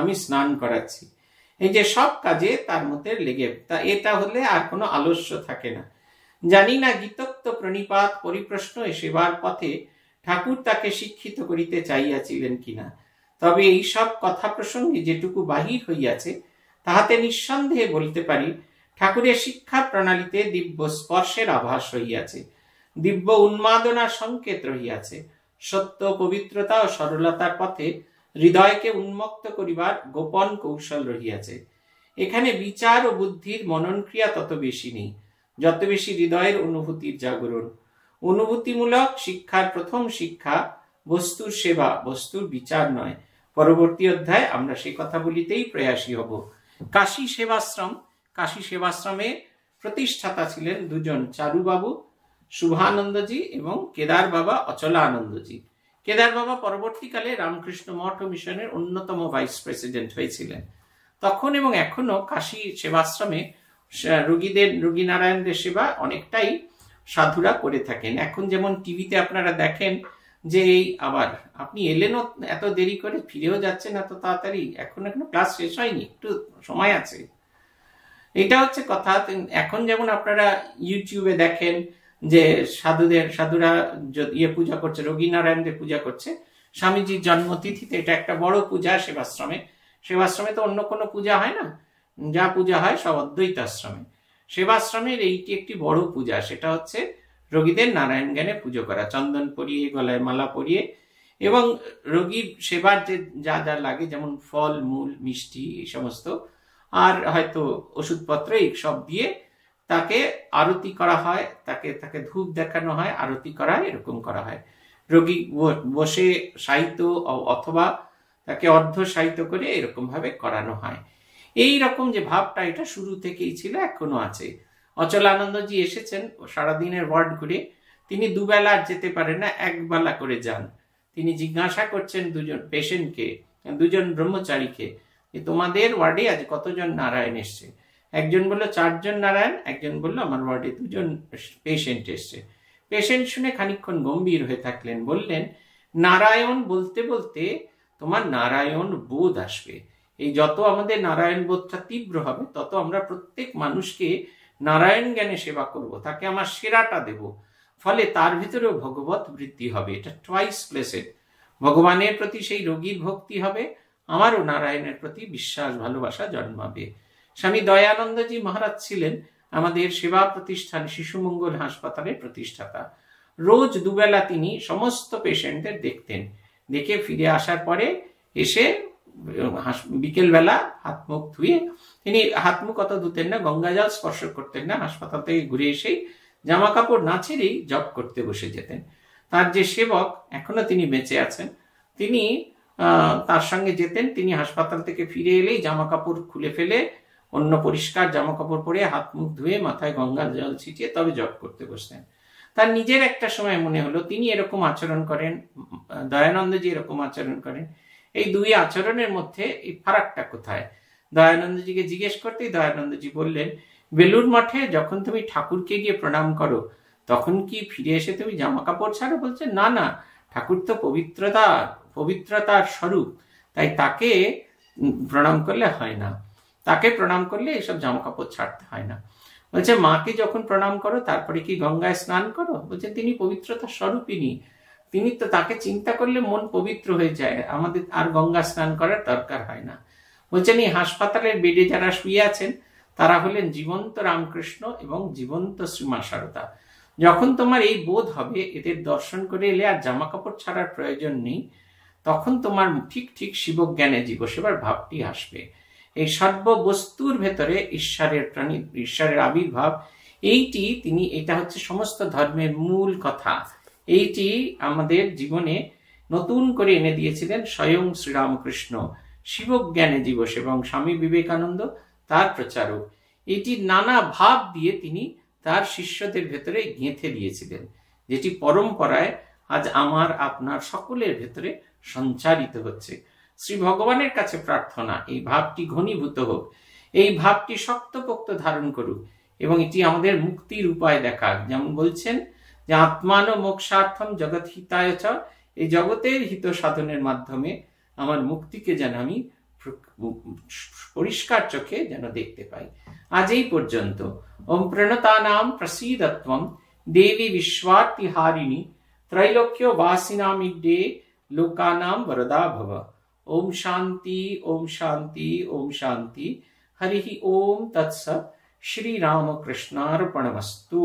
আমি স্নান করাচ্ছি এই যে সব কাজে তার মধ্যে লেগে তা এটা হলে আর কোনো আলস্য থাকে না জানি না গীতত্ব প্রণিপাত পরিপ্রশ্ন সেবার পথে ঠাকুর তাকে শিক্ষিত করিতে চাইয়াছিলেন কিনা তবে এই সব কথা প্রসঙ্গে যেটুকু বাহির হইয়াছে তাহাতে নিঃসন্দেহে বলতে পারি ঠাকুরের শিক্ষা প্রণালীতে দিব্য স্পর্শের আভাস হইয়াছে দিব্য উন্মাদনার সংকেত রহিয়াছে সত্য পবিত্রতা ও সরলতার পথে হৃদয়কে উন্মুক্ত করিবার গোপন কৌশল রহিয়াছে এখানে বিচার ও বুদ্ধির মননক্রিয়া তত বেশি নেই যত বেশি হৃদয়ের অনুভূতির জাগরণ অনুভূতিমূলক শিক্ষার প্রথম শিক্ষা বস্তুর সেবা বস্তুর বিচার নয় পরবর্তী অধ্যায় আমরা সেই কথা বলিতেই প্রয়াসী হব কাশী সেবাশ্রম কাশী সেবাশ্রমে প্রতিষ্ঠাতা ছিলেন দুজন চারুবাবু শুভানন্দজি এবং কেদার বাবা অচলানন্দজি কেদার বাবা পরবর্তীকালে রামকৃষ্ণ মঠ মিশনের অন্যতম ভাইস প্রেসিডেন্ট হয়েছিলেন তখন এবং এখনো কাশী সেবাশ্রমে রুগীদের রুগী নারায়ণদের সেবা অনেকটাই সাধুরা করে থাকেন এখন যেমন টিভিতে আপনারা দেখেন যে এই আবার আপনি এলেনও এত দেরি করে ফিরেও যাচ্ছেন এত তাড়াতাড়ি এখন এখনো ক্লাস শেষ হয়নি একটু সময় আছে এটা হচ্ছে কথা এখন যেমন আপনারা ইউটিউবে দেখেন যে সাধুদের সাধুরা ইয়ে পূজা করছে রোগীনারায়ণদের পূজা করছে স্বামীজির জন্মতিথিতে এটা একটা বড় পূজা সেবাশ্রমে সেবাশ্রমে তো অন্য কোনো পূজা হয় না যা পূজা হয় সব অদ্বৈত আশ্রমে সেবাশ্রমের এইটি একটি বড় পূজা সেটা হচ্ছে রোগীদের নারায়ণ জ্ঞানে পুজো করা চন্দন পরিয়ে গলায় মালা পরিয়ে এবং রোগীর সেবার যে যা যা লাগে যেমন ফল মূল মিষ্টি এই সমস্ত আর হয়তো ওষুধপত্র এই সব দিয়ে তাকে আরতি করা হয় তাকে তাকে ধূপ দেখানো হয় আরতি করা হয় এরকম করা হয় রোগী বসে সাহিত্য অথবা তাকে অর্ধ সাহিত্য করে এরকমভাবে করানো হয় এই রকম যে ভাবটা এটা শুরু থেকেই ছিল এখনো আছে অচল আনন্দজি এসেছেন সারাদিনের ওয়ার্ড ঘুরে তিনি দুবেলা আর যেতে পারে না একবেলা করে যান তিনি জিজ্ঞাসা করছেন দুজন পেশেন্টকে দুজন ব্রহ্মচারীকে যে তোমাদের ওয়ার্ডে আজ কতজন নারায়ণ এসছে একজন বললো চারজন নারায়ণ একজন বললো আমার ওয়ার্ডে দুজন পেশেন্ট এসছে পেশেন্ট শুনে খানিক্ষণ গম্ভীর হয়ে থাকলেন বললেন নারায়ণ বলতে বলতে তোমার নারায়ণ বোধ আসবে এই যত আমাদের নারায়ণ বোধটা তীব্র হবে তত আমরা প্রত্যেক মানুষকে নারায়ণ জ্ঞানে সেবা করব তাকে আমার সেরাটা দেব ফলে তার ভিতরেও ভগবত বৃদ্ধি হবে এটা টুয়াইস প্লেসেড ভগবানের প্রতি সেই রোগীর ভক্তি হবে আমারও নারায়ণের প্রতি বিশ্বাস ভালোবাসা জন্মাবে স্বামী দয়ানন্দজি মহারাজ ছিলেন আমাদের সেবা প্রতিষ্ঠান শিশুমঙ্গল হাসপাতালের প্রতিষ্ঠাতা রোজ দুবেলা তিনি সমস্ত পেশেন্টদের দেখতেন দেখে ফিরে আসার পরে এসে বিকেল বেলা হাত মুখ ধুয়ে তিনি হাত মুখ অত ধুতেন না গঙ্গা জল স্পর্শ করতেন না হাসপাতাল থেকে ঘুরে এসেই জামা কাপড় না ছেড়েই জব করতে বসে যেতেন তার যে সেবক এখনো তিনি বেঁচে আছেন তিনি তার সঙ্গে যেতেন তিনি হাসপাতাল থেকে ফিরে এলেই জামা কাপড় খুলে ফেলে অন্য পরিষ্কার জামা কাপড় পরে হাত মুখ ধুয়ে মাথায় গঙ্গা জল ছিটিয়ে তবে জব করতে বসতেন তার নিজের একটা সময় মনে হলো তিনি এরকম আচরণ করেন দয়ানন্দ যে এরকম আচরণ করেন এই দুই আচরণের মধ্যে এই ফারাকটা কোথায় দয়ানন্দজিকে জিজ্ঞেস করতেই দয়ানন্দজি বললেন বেলুর মঠে যখন তুমি ঠাকুরকে গিয়ে প্রণাম করো তখন কি ফিরে এসে তুমি জামা কাপড় ছাড়ো বলছে না না ঠাকুর তো পবিত্রতা পবিত্রতার স্বরূপ তাই তাকে প্রণাম করলে হয় না তাকে প্রণাম করলে এসব জামা কাপড় ছাড়তে হয় না বলছে মাকে যখন প্রণাম করো তারপরে কি গঙ্গায় স্নান করো বলছে তিনি পবিত্রতা স্বরূপিনী তিনি তো তাকে চিন্তা করলে মন পবিত্র হয়ে যায় আমাদের আর গঙ্গা স্নান করার দরকার হয় না বলছেন এই হাসপাতালের বেডে যারা শুয়ে আছেন তারা হলেন জীবন্ত রামকৃষ্ণ এবং জীবন্ত শ্রীমা সারদা যখন তোমার এই বোধ হবে এদের দর্শন করে এলে আর জামা কাপড় ছাড়ার প্রয়োজন নেই তখন তোমার ঠিক ঠিক শিবজ্ঞানে জীবসেবার ভাবটি আসবে এই সর্ববস্তুর ভেতরে ঈশ্বরের প্রাণী ঈশ্বরের আবির্ভাব এইটি তিনি এটা হচ্ছে সমস্ত ধর্মের মূল কথা এইটি আমাদের জীবনে নতুন করে এনে দিয়েছিলেন স্বয়ং শ্রীরামকৃষ্ণ শিবজ্ঞানে দিবস এবং স্বামী বিবেকানন্দ তার প্রচারক এটি নানা ভাব দিয়ে তিনি তার শিষ্যদের ভেতরে গেঁথে দিয়েছিলেন যেটি পরম্পরায় আজ আমার আপনার সকলের ভেতরে সঞ্চারিত হচ্ছে শ্রী ভগবানের কাছে প্রার্থনা এই ভাবটি ঘনীভূত হোক এই ভাবটি শক্তপোক্ত ধারণ করুক এবং এটি আমাদের মুক্তির উপায় দেখাক যেমন বলছেন আত্মান ও মোক্ষার্থম জগৎ হিতায় চ এই জগতের হিত সাধনের মাধ্যমে আমার মুক্তিকে যেন আমি পরিষ্কার চোখে যেন দেখতে পাই আজ এই পর্যন্ত ওম প্রণতানাম প্রসীদত্বম দেবী বিশ্বার্তিহারিণী ত্রৈলোক্য বাসিনামিডে লোকানাম বরদা ভব ওম শান্তি ওম শান্তি ওম শান্তি হরি ওম তৎস শ্রীরামকৃষ্ণার্পণমস্তু